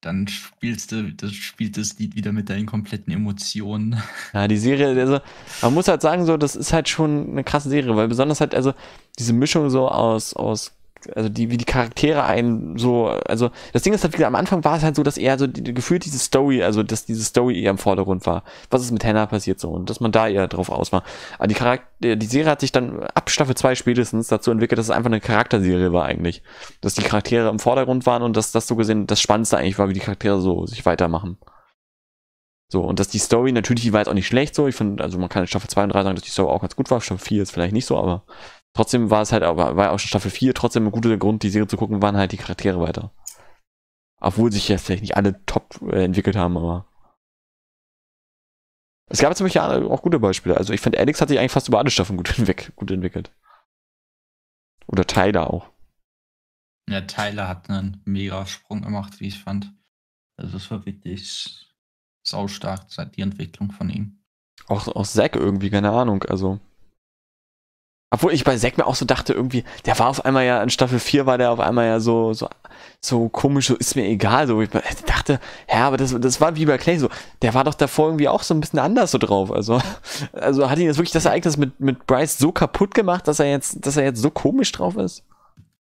Dann spielst du, das spielt das Lied wieder mit deinen kompletten Emotionen. Ja, die Serie, also, man muss halt sagen, so, das ist halt schon eine krasse Serie, weil besonders halt, also, diese Mischung so aus, aus also die, wie die Charaktere einen so, also das Ding ist halt wieder, am Anfang war es halt so, dass eher so die, gefühlt diese Story, also dass diese Story eher im Vordergrund war. Was ist mit Hannah passiert so und dass man da eher drauf aus war. Aber die Charakter, äh, die Serie hat sich dann ab Staffel 2 spätestens dazu entwickelt, dass es einfach eine Charakterserie war eigentlich. Dass die Charaktere im Vordergrund waren und dass das so gesehen das Spannendste eigentlich war, wie die Charaktere so sich weitermachen. So, und dass die Story natürlich, die war jetzt auch nicht schlecht so. Ich finde, also man kann in Staffel 2 und 3 sagen, dass die Story auch ganz gut war. Staffel 4 ist vielleicht nicht so, aber trotzdem war es halt, aber war auch schon Staffel 4 trotzdem ein guter Grund, die Serie zu gucken, waren halt die Charaktere weiter. Obwohl sich jetzt vielleicht nicht alle top äh, entwickelt haben, aber. Es gab zum Beispiel auch gute Beispiele. Also ich fand, Alex hat sich eigentlich fast über alle Staffeln gut, hinweg, gut entwickelt. Oder Tyler auch. Ja, Tyler hat einen mega Sprung gemacht, wie ich fand. Also es war wirklich saustark seit die Entwicklung von ihm. Auch, auch Zack irgendwie, keine Ahnung. Also obwohl ich bei Zack mir auch so dachte, irgendwie, der war auf einmal ja, in Staffel 4 war der auf einmal ja so, so, so komisch, so ist mir egal, so. Ich dachte, ja, aber das, das war wie bei Clay so. Der war doch davor irgendwie auch so ein bisschen anders so drauf, also. Also hat ihn jetzt wirklich das Ereignis mit, mit Bryce so kaputt gemacht, dass er jetzt, dass er jetzt so komisch drauf ist?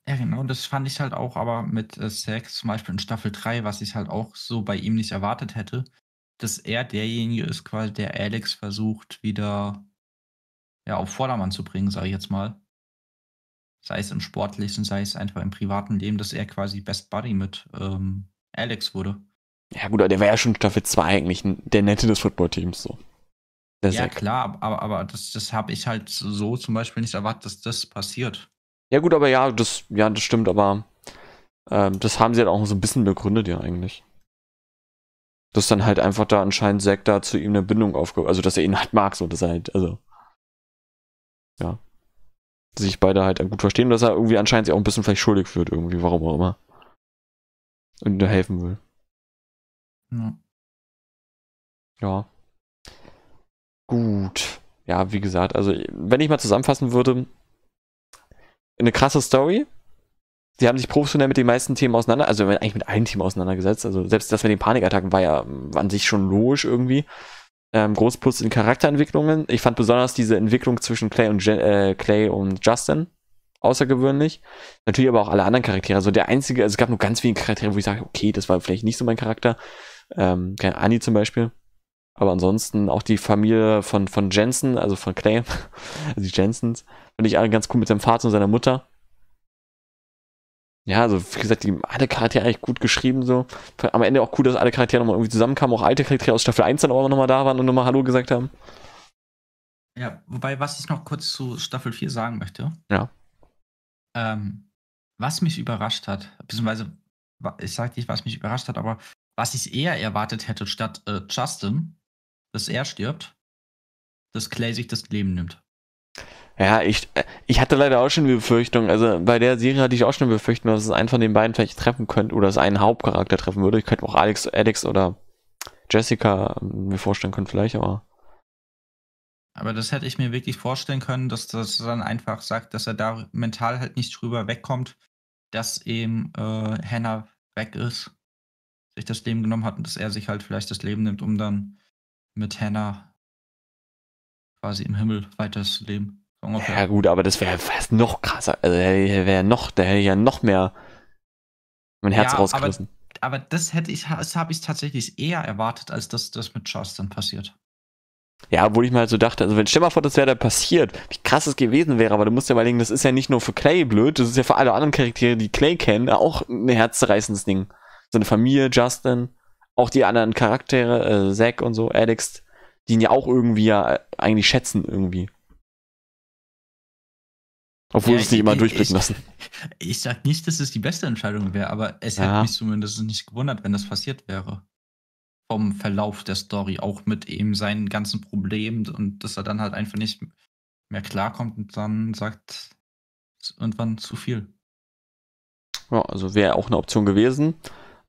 Ja, genau, das fand ich halt auch, aber mit äh, Sex zum Beispiel in Staffel 3, was ich halt auch so bei ihm nicht erwartet hätte, dass er derjenige ist, quasi, der Alex versucht, wieder ja, auf Vordermann zu bringen, sage ich jetzt mal. Sei es im sportlichen, sei es einfach im privaten Leben, dass er quasi Best Buddy mit ähm, Alex wurde. Ja gut, aber der wäre ja schon Staffel 2 eigentlich der Nette des Footballteams so. Das ja, klar, aber, aber das, das habe ich halt so zum Beispiel nicht erwartet, dass das passiert. Ja, gut, aber ja, das, ja, das stimmt, aber ähm, das haben sie halt auch so ein bisschen begründet, ja, eigentlich. Dass dann halt einfach da anscheinend Zack da zu ihm eine Bindung aufgebaut, also dass er ihn halt mag, so, dass er halt, also ja, sich beide halt gut verstehen dass er irgendwie anscheinend sich auch ein bisschen vielleicht schuldig wird, irgendwie, warum auch immer. Und da helfen will. Ja. ja. Gut. Ja, wie gesagt, also wenn ich mal zusammenfassen würde, eine krasse Story. Sie haben sich professionell mit den meisten Themen auseinander, also eigentlich mit allen Themen auseinandergesetzt. Also selbst das mit den Panikattacken war ja an sich schon logisch irgendwie ähm, groß Plus in Charakterentwicklungen. Ich fand besonders diese Entwicklung zwischen Clay und, Je äh, Clay und Justin außergewöhnlich. Natürlich aber auch alle anderen Charaktere. Also der einzige, also es gab nur ganz wenige Charaktere, wo ich sage, okay, das war vielleicht nicht so mein Charakter. Ähm, Annie zum Beispiel. Aber ansonsten auch die Familie von, von Jensen, also von Clay, also die Jensens, finde ich alle ganz cool mit seinem Vater und seiner Mutter ja, also wie gesagt, die, alle Charaktere eigentlich gut geschrieben so. Am Ende auch cool, dass alle Charaktere nochmal irgendwie zusammenkamen, auch alte Charaktere aus Staffel 1 dann auch nochmal da waren und nochmal Hallo gesagt haben. Ja, wobei, was ich noch kurz zu Staffel 4 sagen möchte. Ja. Ähm, was mich überrascht hat, beziehungsweise, ich sage nicht, was mich überrascht hat, aber was ich eher erwartet hätte, statt äh, Justin, dass er stirbt, dass Clay sich das Leben nimmt. Ja, ich, ich hatte leider auch schon die Befürchtung, also bei der Serie hatte ich auch schon die Befürchtung, dass es einen von den beiden vielleicht treffen könnte oder dass einen Hauptcharakter treffen würde. Ich könnte auch Alex, Alex oder Jessica ähm, mir vorstellen können, vielleicht, aber. Aber das hätte ich mir wirklich vorstellen können, dass das dann einfach sagt, dass er da mental halt nicht drüber wegkommt, dass eben äh, Hannah weg ist, sich das Leben genommen hat und dass er sich halt vielleicht das Leben nimmt, um dann mit Hannah quasi im Himmel weiterzuleben. Ungefähr. Ja gut, aber das wäre fast noch krasser. Also wäre noch, da hätte ich ja noch mehr mein Herz ja, rausgerissen. Aber, aber, das hätte ich, das habe ich tatsächlich eher erwartet, als dass das mit Charles dann passiert. Ja, obwohl ich mal so dachte, also wenn stell mal vor, das wäre da passiert, wie krass es gewesen wäre, aber du musst ja denken, das ist ja nicht nur für Clay blöd, das ist ja für alle anderen Charaktere, die Clay kennen, auch ein herzzerreißendes Ding. Seine Familie, Justin, auch die anderen Charaktere, äh, Zack und so, Alex, die ihn ja auch irgendwie ja äh, eigentlich schätzen irgendwie. Obwohl ja, sie es nicht immer durchblicken lassen. Ich sag nicht, dass es die beste Entscheidung wäre, aber es ja. hätte mich zumindest nicht gewundert, wenn das passiert wäre. Vom Verlauf der Story, auch mit eben seinen ganzen Problemen und dass er dann halt einfach nicht mehr klarkommt und dann sagt es ist irgendwann zu viel. Ja, also wäre auch eine Option gewesen.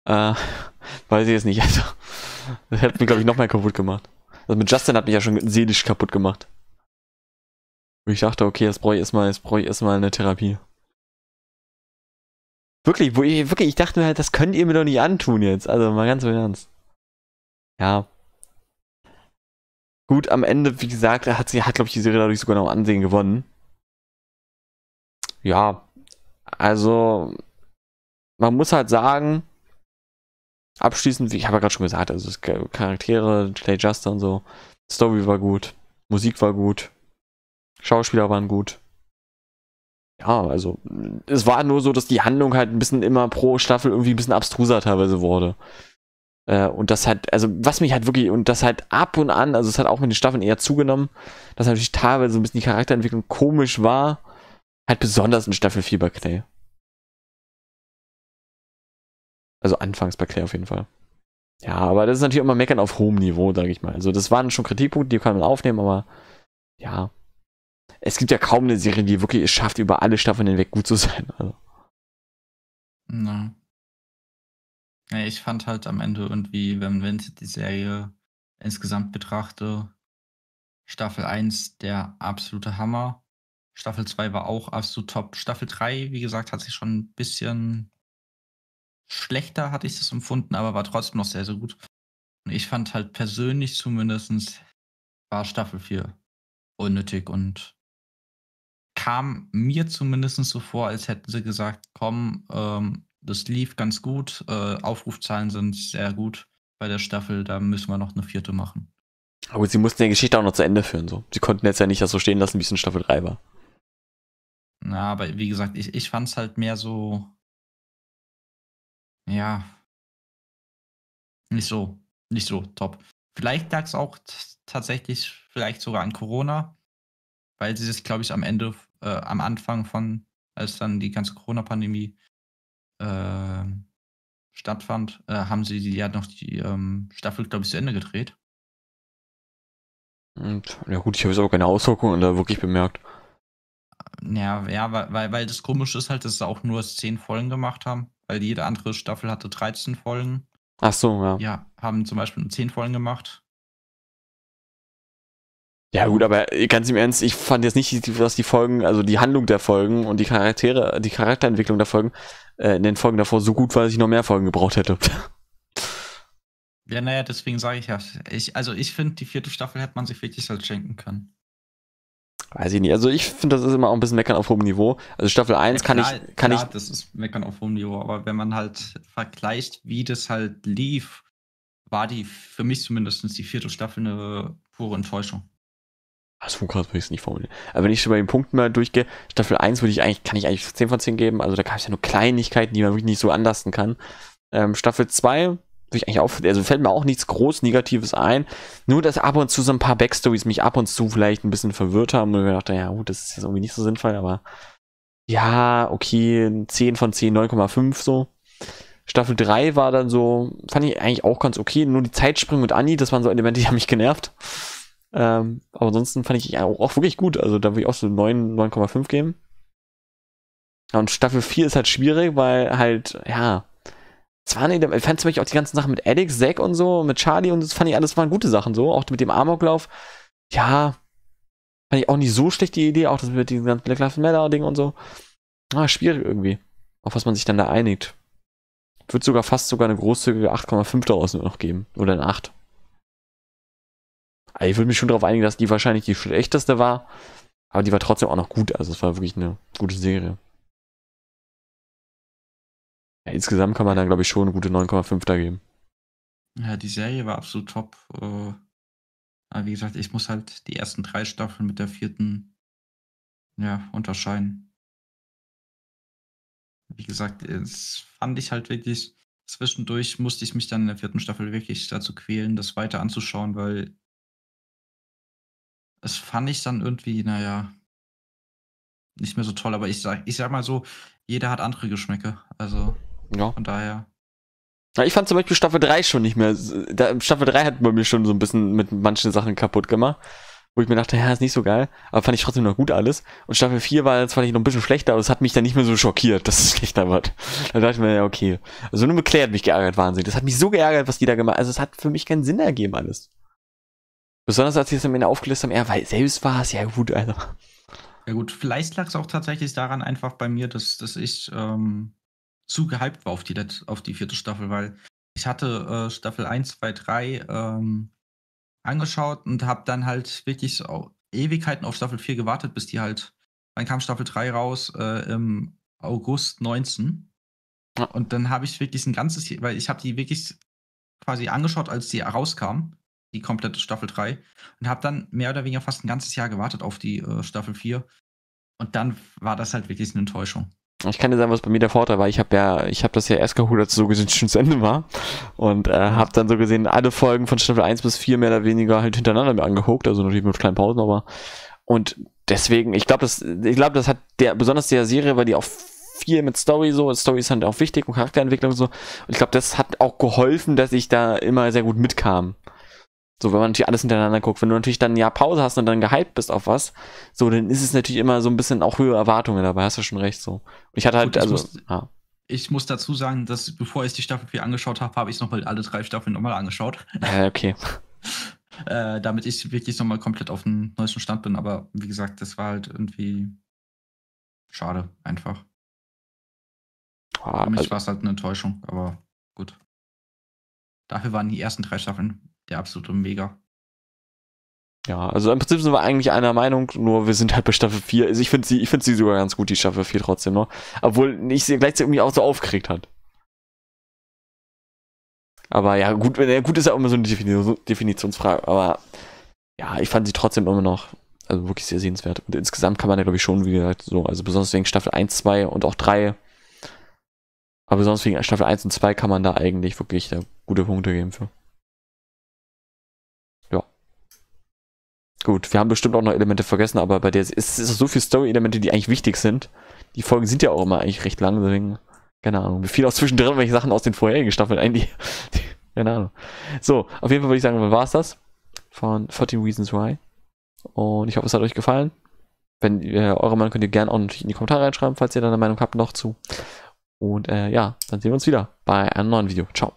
Äh, weiß ich jetzt nicht. Also, das hätte mich, glaube ich, noch mehr kaputt gemacht. Also mit Justin hat mich ja schon seelisch kaputt gemacht. Und ich dachte, okay, jetzt brauche ich erstmal, jetzt brauche ich erstmal eine Therapie. Wirklich, wo ich, wirklich, ich dachte mir halt, das könnt ihr mir doch nicht antun jetzt. Also mal ganz im Ernst. Ja. Gut, am Ende, wie gesagt, hat sie, hat, glaube ich, die Serie dadurch sogar noch Ansehen gewonnen. Ja. Also, man muss halt sagen, Abschließend, wie ich habe ja gerade schon gesagt, also Charaktere, Clay Juster und so, Story war gut, Musik war gut, Schauspieler waren gut. Ja, also es war nur so, dass die Handlung halt ein bisschen immer pro Staffel irgendwie ein bisschen abstruser teilweise wurde. Äh, und das hat, also was mich halt wirklich, und das halt ab und an, also es hat auch mit den Staffeln eher zugenommen, dass natürlich teilweise ein bisschen die Charakterentwicklung komisch war, halt besonders in Staffel 4 bei Clay. Also anfangs bei Claire auf jeden Fall. Ja, aber das ist natürlich immer meckern auf hohem Niveau, sage ich mal. Also das waren schon Kritikpunkte, die kann man aufnehmen, aber ja. Es gibt ja kaum eine Serie, die wirklich es schafft, über alle Staffeln hinweg gut zu sein. Also. Na. Nee, ich fand halt am Ende irgendwie, wenn man die Serie insgesamt betrachte, Staffel 1 der absolute Hammer. Staffel 2 war auch absolut top. Staffel 3, wie gesagt, hat sich schon ein bisschen schlechter hatte ich das empfunden, aber war trotzdem noch sehr, sehr gut. Und ich fand halt persönlich zumindest, war Staffel 4 unnötig und kam mir zumindest so vor, als hätten sie gesagt, komm, ähm, das lief ganz gut, äh, Aufrufzahlen sind sehr gut bei der Staffel, da müssen wir noch eine vierte machen. Aber sie mussten die Geschichte auch noch zu Ende führen, so. Sie konnten jetzt ja nicht das so stehen lassen, wie es in Staffel 3 war. Na, aber wie gesagt, ich, ich fand es halt mehr so, ja, nicht so, nicht so top. Vielleicht lag es auch tatsächlich vielleicht sogar an Corona, weil sie das, glaube ich, am Ende, äh, am Anfang von, als dann die ganze Corona-Pandemie äh, stattfand, äh, haben sie ja noch die ähm, Staffel, glaube ich, zu Ende gedreht. Und, ja gut, ich habe jetzt aber keine Auswirkungen da wirklich bemerkt. Ja, ja weil, weil das Komische ist halt, dass sie auch nur zehn Folgen gemacht haben weil jede andere Staffel hatte 13 Folgen. Ach so, ja. Ja, haben zum Beispiel nur 10 Folgen gemacht. Ja, gut, aber ganz im Ernst, ich fand jetzt nicht, dass die Folgen, also die Handlung der Folgen und die Charaktere, die Charakterentwicklung der Folgen äh, in den Folgen davor so gut war, dass ich noch mehr Folgen gebraucht hätte. Ja, naja, deswegen sage ich ja. Ich, also ich finde, die vierte Staffel hätte man sich wirklich halt schenken können. Weiß ich nicht. Also ich finde, das ist immer auch ein bisschen Meckern auf hohem Niveau. Also Staffel 1 ja, kann ich. Kann klar, ich das ist Meckern auf hohem Niveau, aber wenn man halt vergleicht, wie das halt lief, war die für mich zumindest die vierte Staffel eine pure Enttäuschung. Also So krass würde ich es nicht formulieren. Aber wenn ich schon bei den Punkten mal durchgehe, Staffel 1 würde ich eigentlich, kann ich eigentlich 10 von 10 geben. Also da gab es ja nur Kleinigkeiten, die man wirklich nicht so anlasten kann. Ähm, Staffel 2 ich eigentlich auch, also fällt mir auch nichts groß Negatives ein. Nur, dass ab und zu so ein paar Backstories mich ab und zu vielleicht ein bisschen verwirrt haben und ich dachte, ja, gut, das ist jetzt irgendwie nicht so sinnvoll, aber ja, okay, 10 von 10, 9,5 so. Staffel 3 war dann so, fand ich eigentlich auch ganz okay. Nur die Zeitsprünge und Anni, das waren so Elemente, die haben mich genervt. Ähm, aber ansonsten fand ich auch, auch wirklich gut. Also da würde ich auch so 9, 9,5 geben. und Staffel 4 ist halt schwierig, weil halt, ja, es waren, ich fand zum Beispiel auch die ganzen Sachen mit Alex, Zack und so, mit Charlie und das fand ich alles waren gute Sachen so, auch mit dem Amoklauf. Ja, fand ich auch nicht so schlecht die Idee, auch das mit diesem ganzen Black Lives Matter Ding und so. Ah, schwierig irgendwie. Auf was man sich dann da einigt. Wird sogar fast sogar eine großzügige 8,5 daraus nur noch geben. Oder eine 8. Also ich würde mich schon darauf einigen, dass die wahrscheinlich die schlechteste war. Aber die war trotzdem auch noch gut. Also es war wirklich eine gute Serie. Ja, insgesamt kann man dann, glaube ich, schon gute 9,5 da geben. Ja, die Serie war absolut top. Äh, aber wie gesagt, ich muss halt die ersten drei Staffeln mit der vierten ja, unterscheiden. Wie gesagt, es fand ich halt wirklich, zwischendurch musste ich mich dann in der vierten Staffel wirklich dazu quälen, das weiter anzuschauen, weil es fand ich dann irgendwie, naja, nicht mehr so toll. Aber ich sag, ich sag mal so, jeder hat andere Geschmäcke. Also. Ja. Von daher. Ja, ich fand zum Beispiel Staffel 3 schon nicht mehr. Da, Staffel 3 hat bei mir schon so ein bisschen mit manchen Sachen kaputt gemacht. Wo ich mir dachte, ja, ist nicht so geil. Aber fand ich trotzdem noch gut alles. Und Staffel 4 war zwar fand noch ein bisschen schlechter, aber es hat mich dann nicht mehr so schockiert, dass es schlechter wird. Da dachte ich mir, ja, okay. Also nur Claire hat mich geärgert, Wahnsinn. Das hat mich so geärgert, was die da gemacht Also es hat für mich keinen Sinn ergeben, alles. Besonders als sie es am Ende aufgelistet haben, ja, weil selbst war es ja gut, also. Ja gut, vielleicht lag es auch tatsächlich daran einfach bei mir, dass, dass ich ähm, zu gehypt war auf die, Let auf die vierte Staffel, weil ich hatte äh, Staffel 1, 2, 3 ähm, angeschaut und habe dann halt wirklich so Ewigkeiten auf Staffel 4 gewartet, bis die halt, dann kam Staffel 3 raus äh, im August 19. Und dann habe ich wirklich ein ganzes, weil ich habe die wirklich quasi angeschaut, als die rauskam, die komplette Staffel 3, und habe dann mehr oder weniger fast ein ganzes Jahr gewartet auf die äh, Staffel 4. Und dann war das halt wirklich eine Enttäuschung ich kann dir sagen, was bei mir der Vorteil war. Ich habe ja, ich habe das ja erst geholt, als so gesehen schon zu Ende war. Und äh, habe dann so gesehen alle Folgen von Staffel 1 bis 4 mehr oder weniger halt hintereinander mir angeguckt. Also natürlich mit kleinen Pausen, aber. Und deswegen, ich glaube, das, ich das hat der, besonders der Serie, weil die auch viel mit Story so, Story ist halt auch wichtig und Charakterentwicklung und so. Und ich glaube, das hat auch geholfen, dass ich da immer sehr gut mitkam. So, wenn man natürlich alles hintereinander guckt. Wenn du natürlich dann ein Jahr Pause hast und dann gehypt bist auf was, so, dann ist es natürlich immer so ein bisschen auch höhere Erwartungen dabei, hast du schon recht. So. Ich hatte halt, Gut, also. Muss, ja. Ich muss dazu sagen, dass bevor ich die Staffel 4 angeschaut habe, habe ich nochmal alle drei Staffeln nochmal angeschaut. Äh, okay. äh, damit ich wirklich nochmal komplett auf dem neuesten Stand bin. Aber wie gesagt, das war halt irgendwie schade, einfach. Ah, Für mich also war es halt eine Enttäuschung, aber gut. Dafür waren die ersten drei Staffeln der absolute Mega. Ja, also im Prinzip sind wir eigentlich einer Meinung, nur wir sind halt bei Staffel 4. Also ich finde sie, ich sie sogar ganz gut, die Staffel 4 trotzdem noch. Obwohl ich sie gleichzeitig irgendwie auch so aufgeregt hat. Aber ja, gut, ja, gut ist ja immer so eine Definitionsfrage, aber ja, ich fand sie trotzdem immer noch, also wirklich sehr sehenswert. Und insgesamt kann man ja, glaube ich, schon, wie gesagt, halt so, also besonders wegen Staffel 1, 2 und auch 3. Aber besonders wegen Staffel 1 und 2 kann man da eigentlich wirklich da gute Punkte geben für. Gut, wir haben bestimmt auch noch Elemente vergessen, aber bei der ist, ist so viel Story-Elemente, die eigentlich wichtig sind. Die Folgen sind ja auch immer eigentlich recht lang, deswegen, keine Ahnung, wie viel auch zwischendrin, welche Sachen aus den vorherigen Staffeln eigentlich, die, keine Ahnung. So, auf jeden Fall würde ich sagen, war es das von 14 Reasons Why. Und ich hoffe, es hat euch gefallen. Wenn äh, eure Meinung könnt ihr gerne auch natürlich in die Kommentare reinschreiben, falls ihr da eine Meinung habt noch zu. Und äh, ja, dann sehen wir uns wieder bei einem neuen Video. Ciao.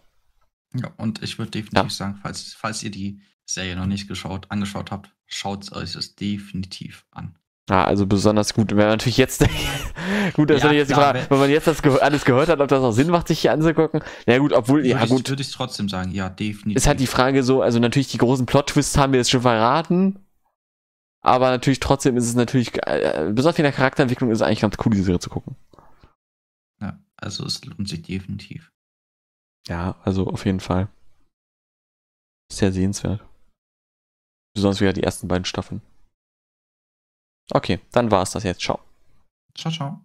Ja, und ich würde definitiv ja. sagen, falls, falls ihr die Serie noch nicht geschaut, angeschaut habt, schaut euch das definitiv an. Ja, ah, also besonders gut. Wenn man natürlich jetzt gut, das ja, ich jetzt klar, gefragt, wenn man jetzt das ge alles gehört hat, ob das auch Sinn macht, sich hier anzugucken. ja, gut, obwohl würde ja ich, gut, würde ich trotzdem sagen, ja definitiv. Ist halt die Frage so, also natürlich die großen Plot Twists haben wir jetzt schon verraten, aber natürlich trotzdem ist es natürlich äh, besonders in der Charakterentwicklung ist es eigentlich ganz cool, diese Serie zu gucken. Ja, also es lohnt sich definitiv. Ja, also auf jeden Fall. Sehr sehenswert. Besonders wieder die ersten beiden Staffeln. Okay, dann war es das jetzt. Ciao. Ciao, ciao.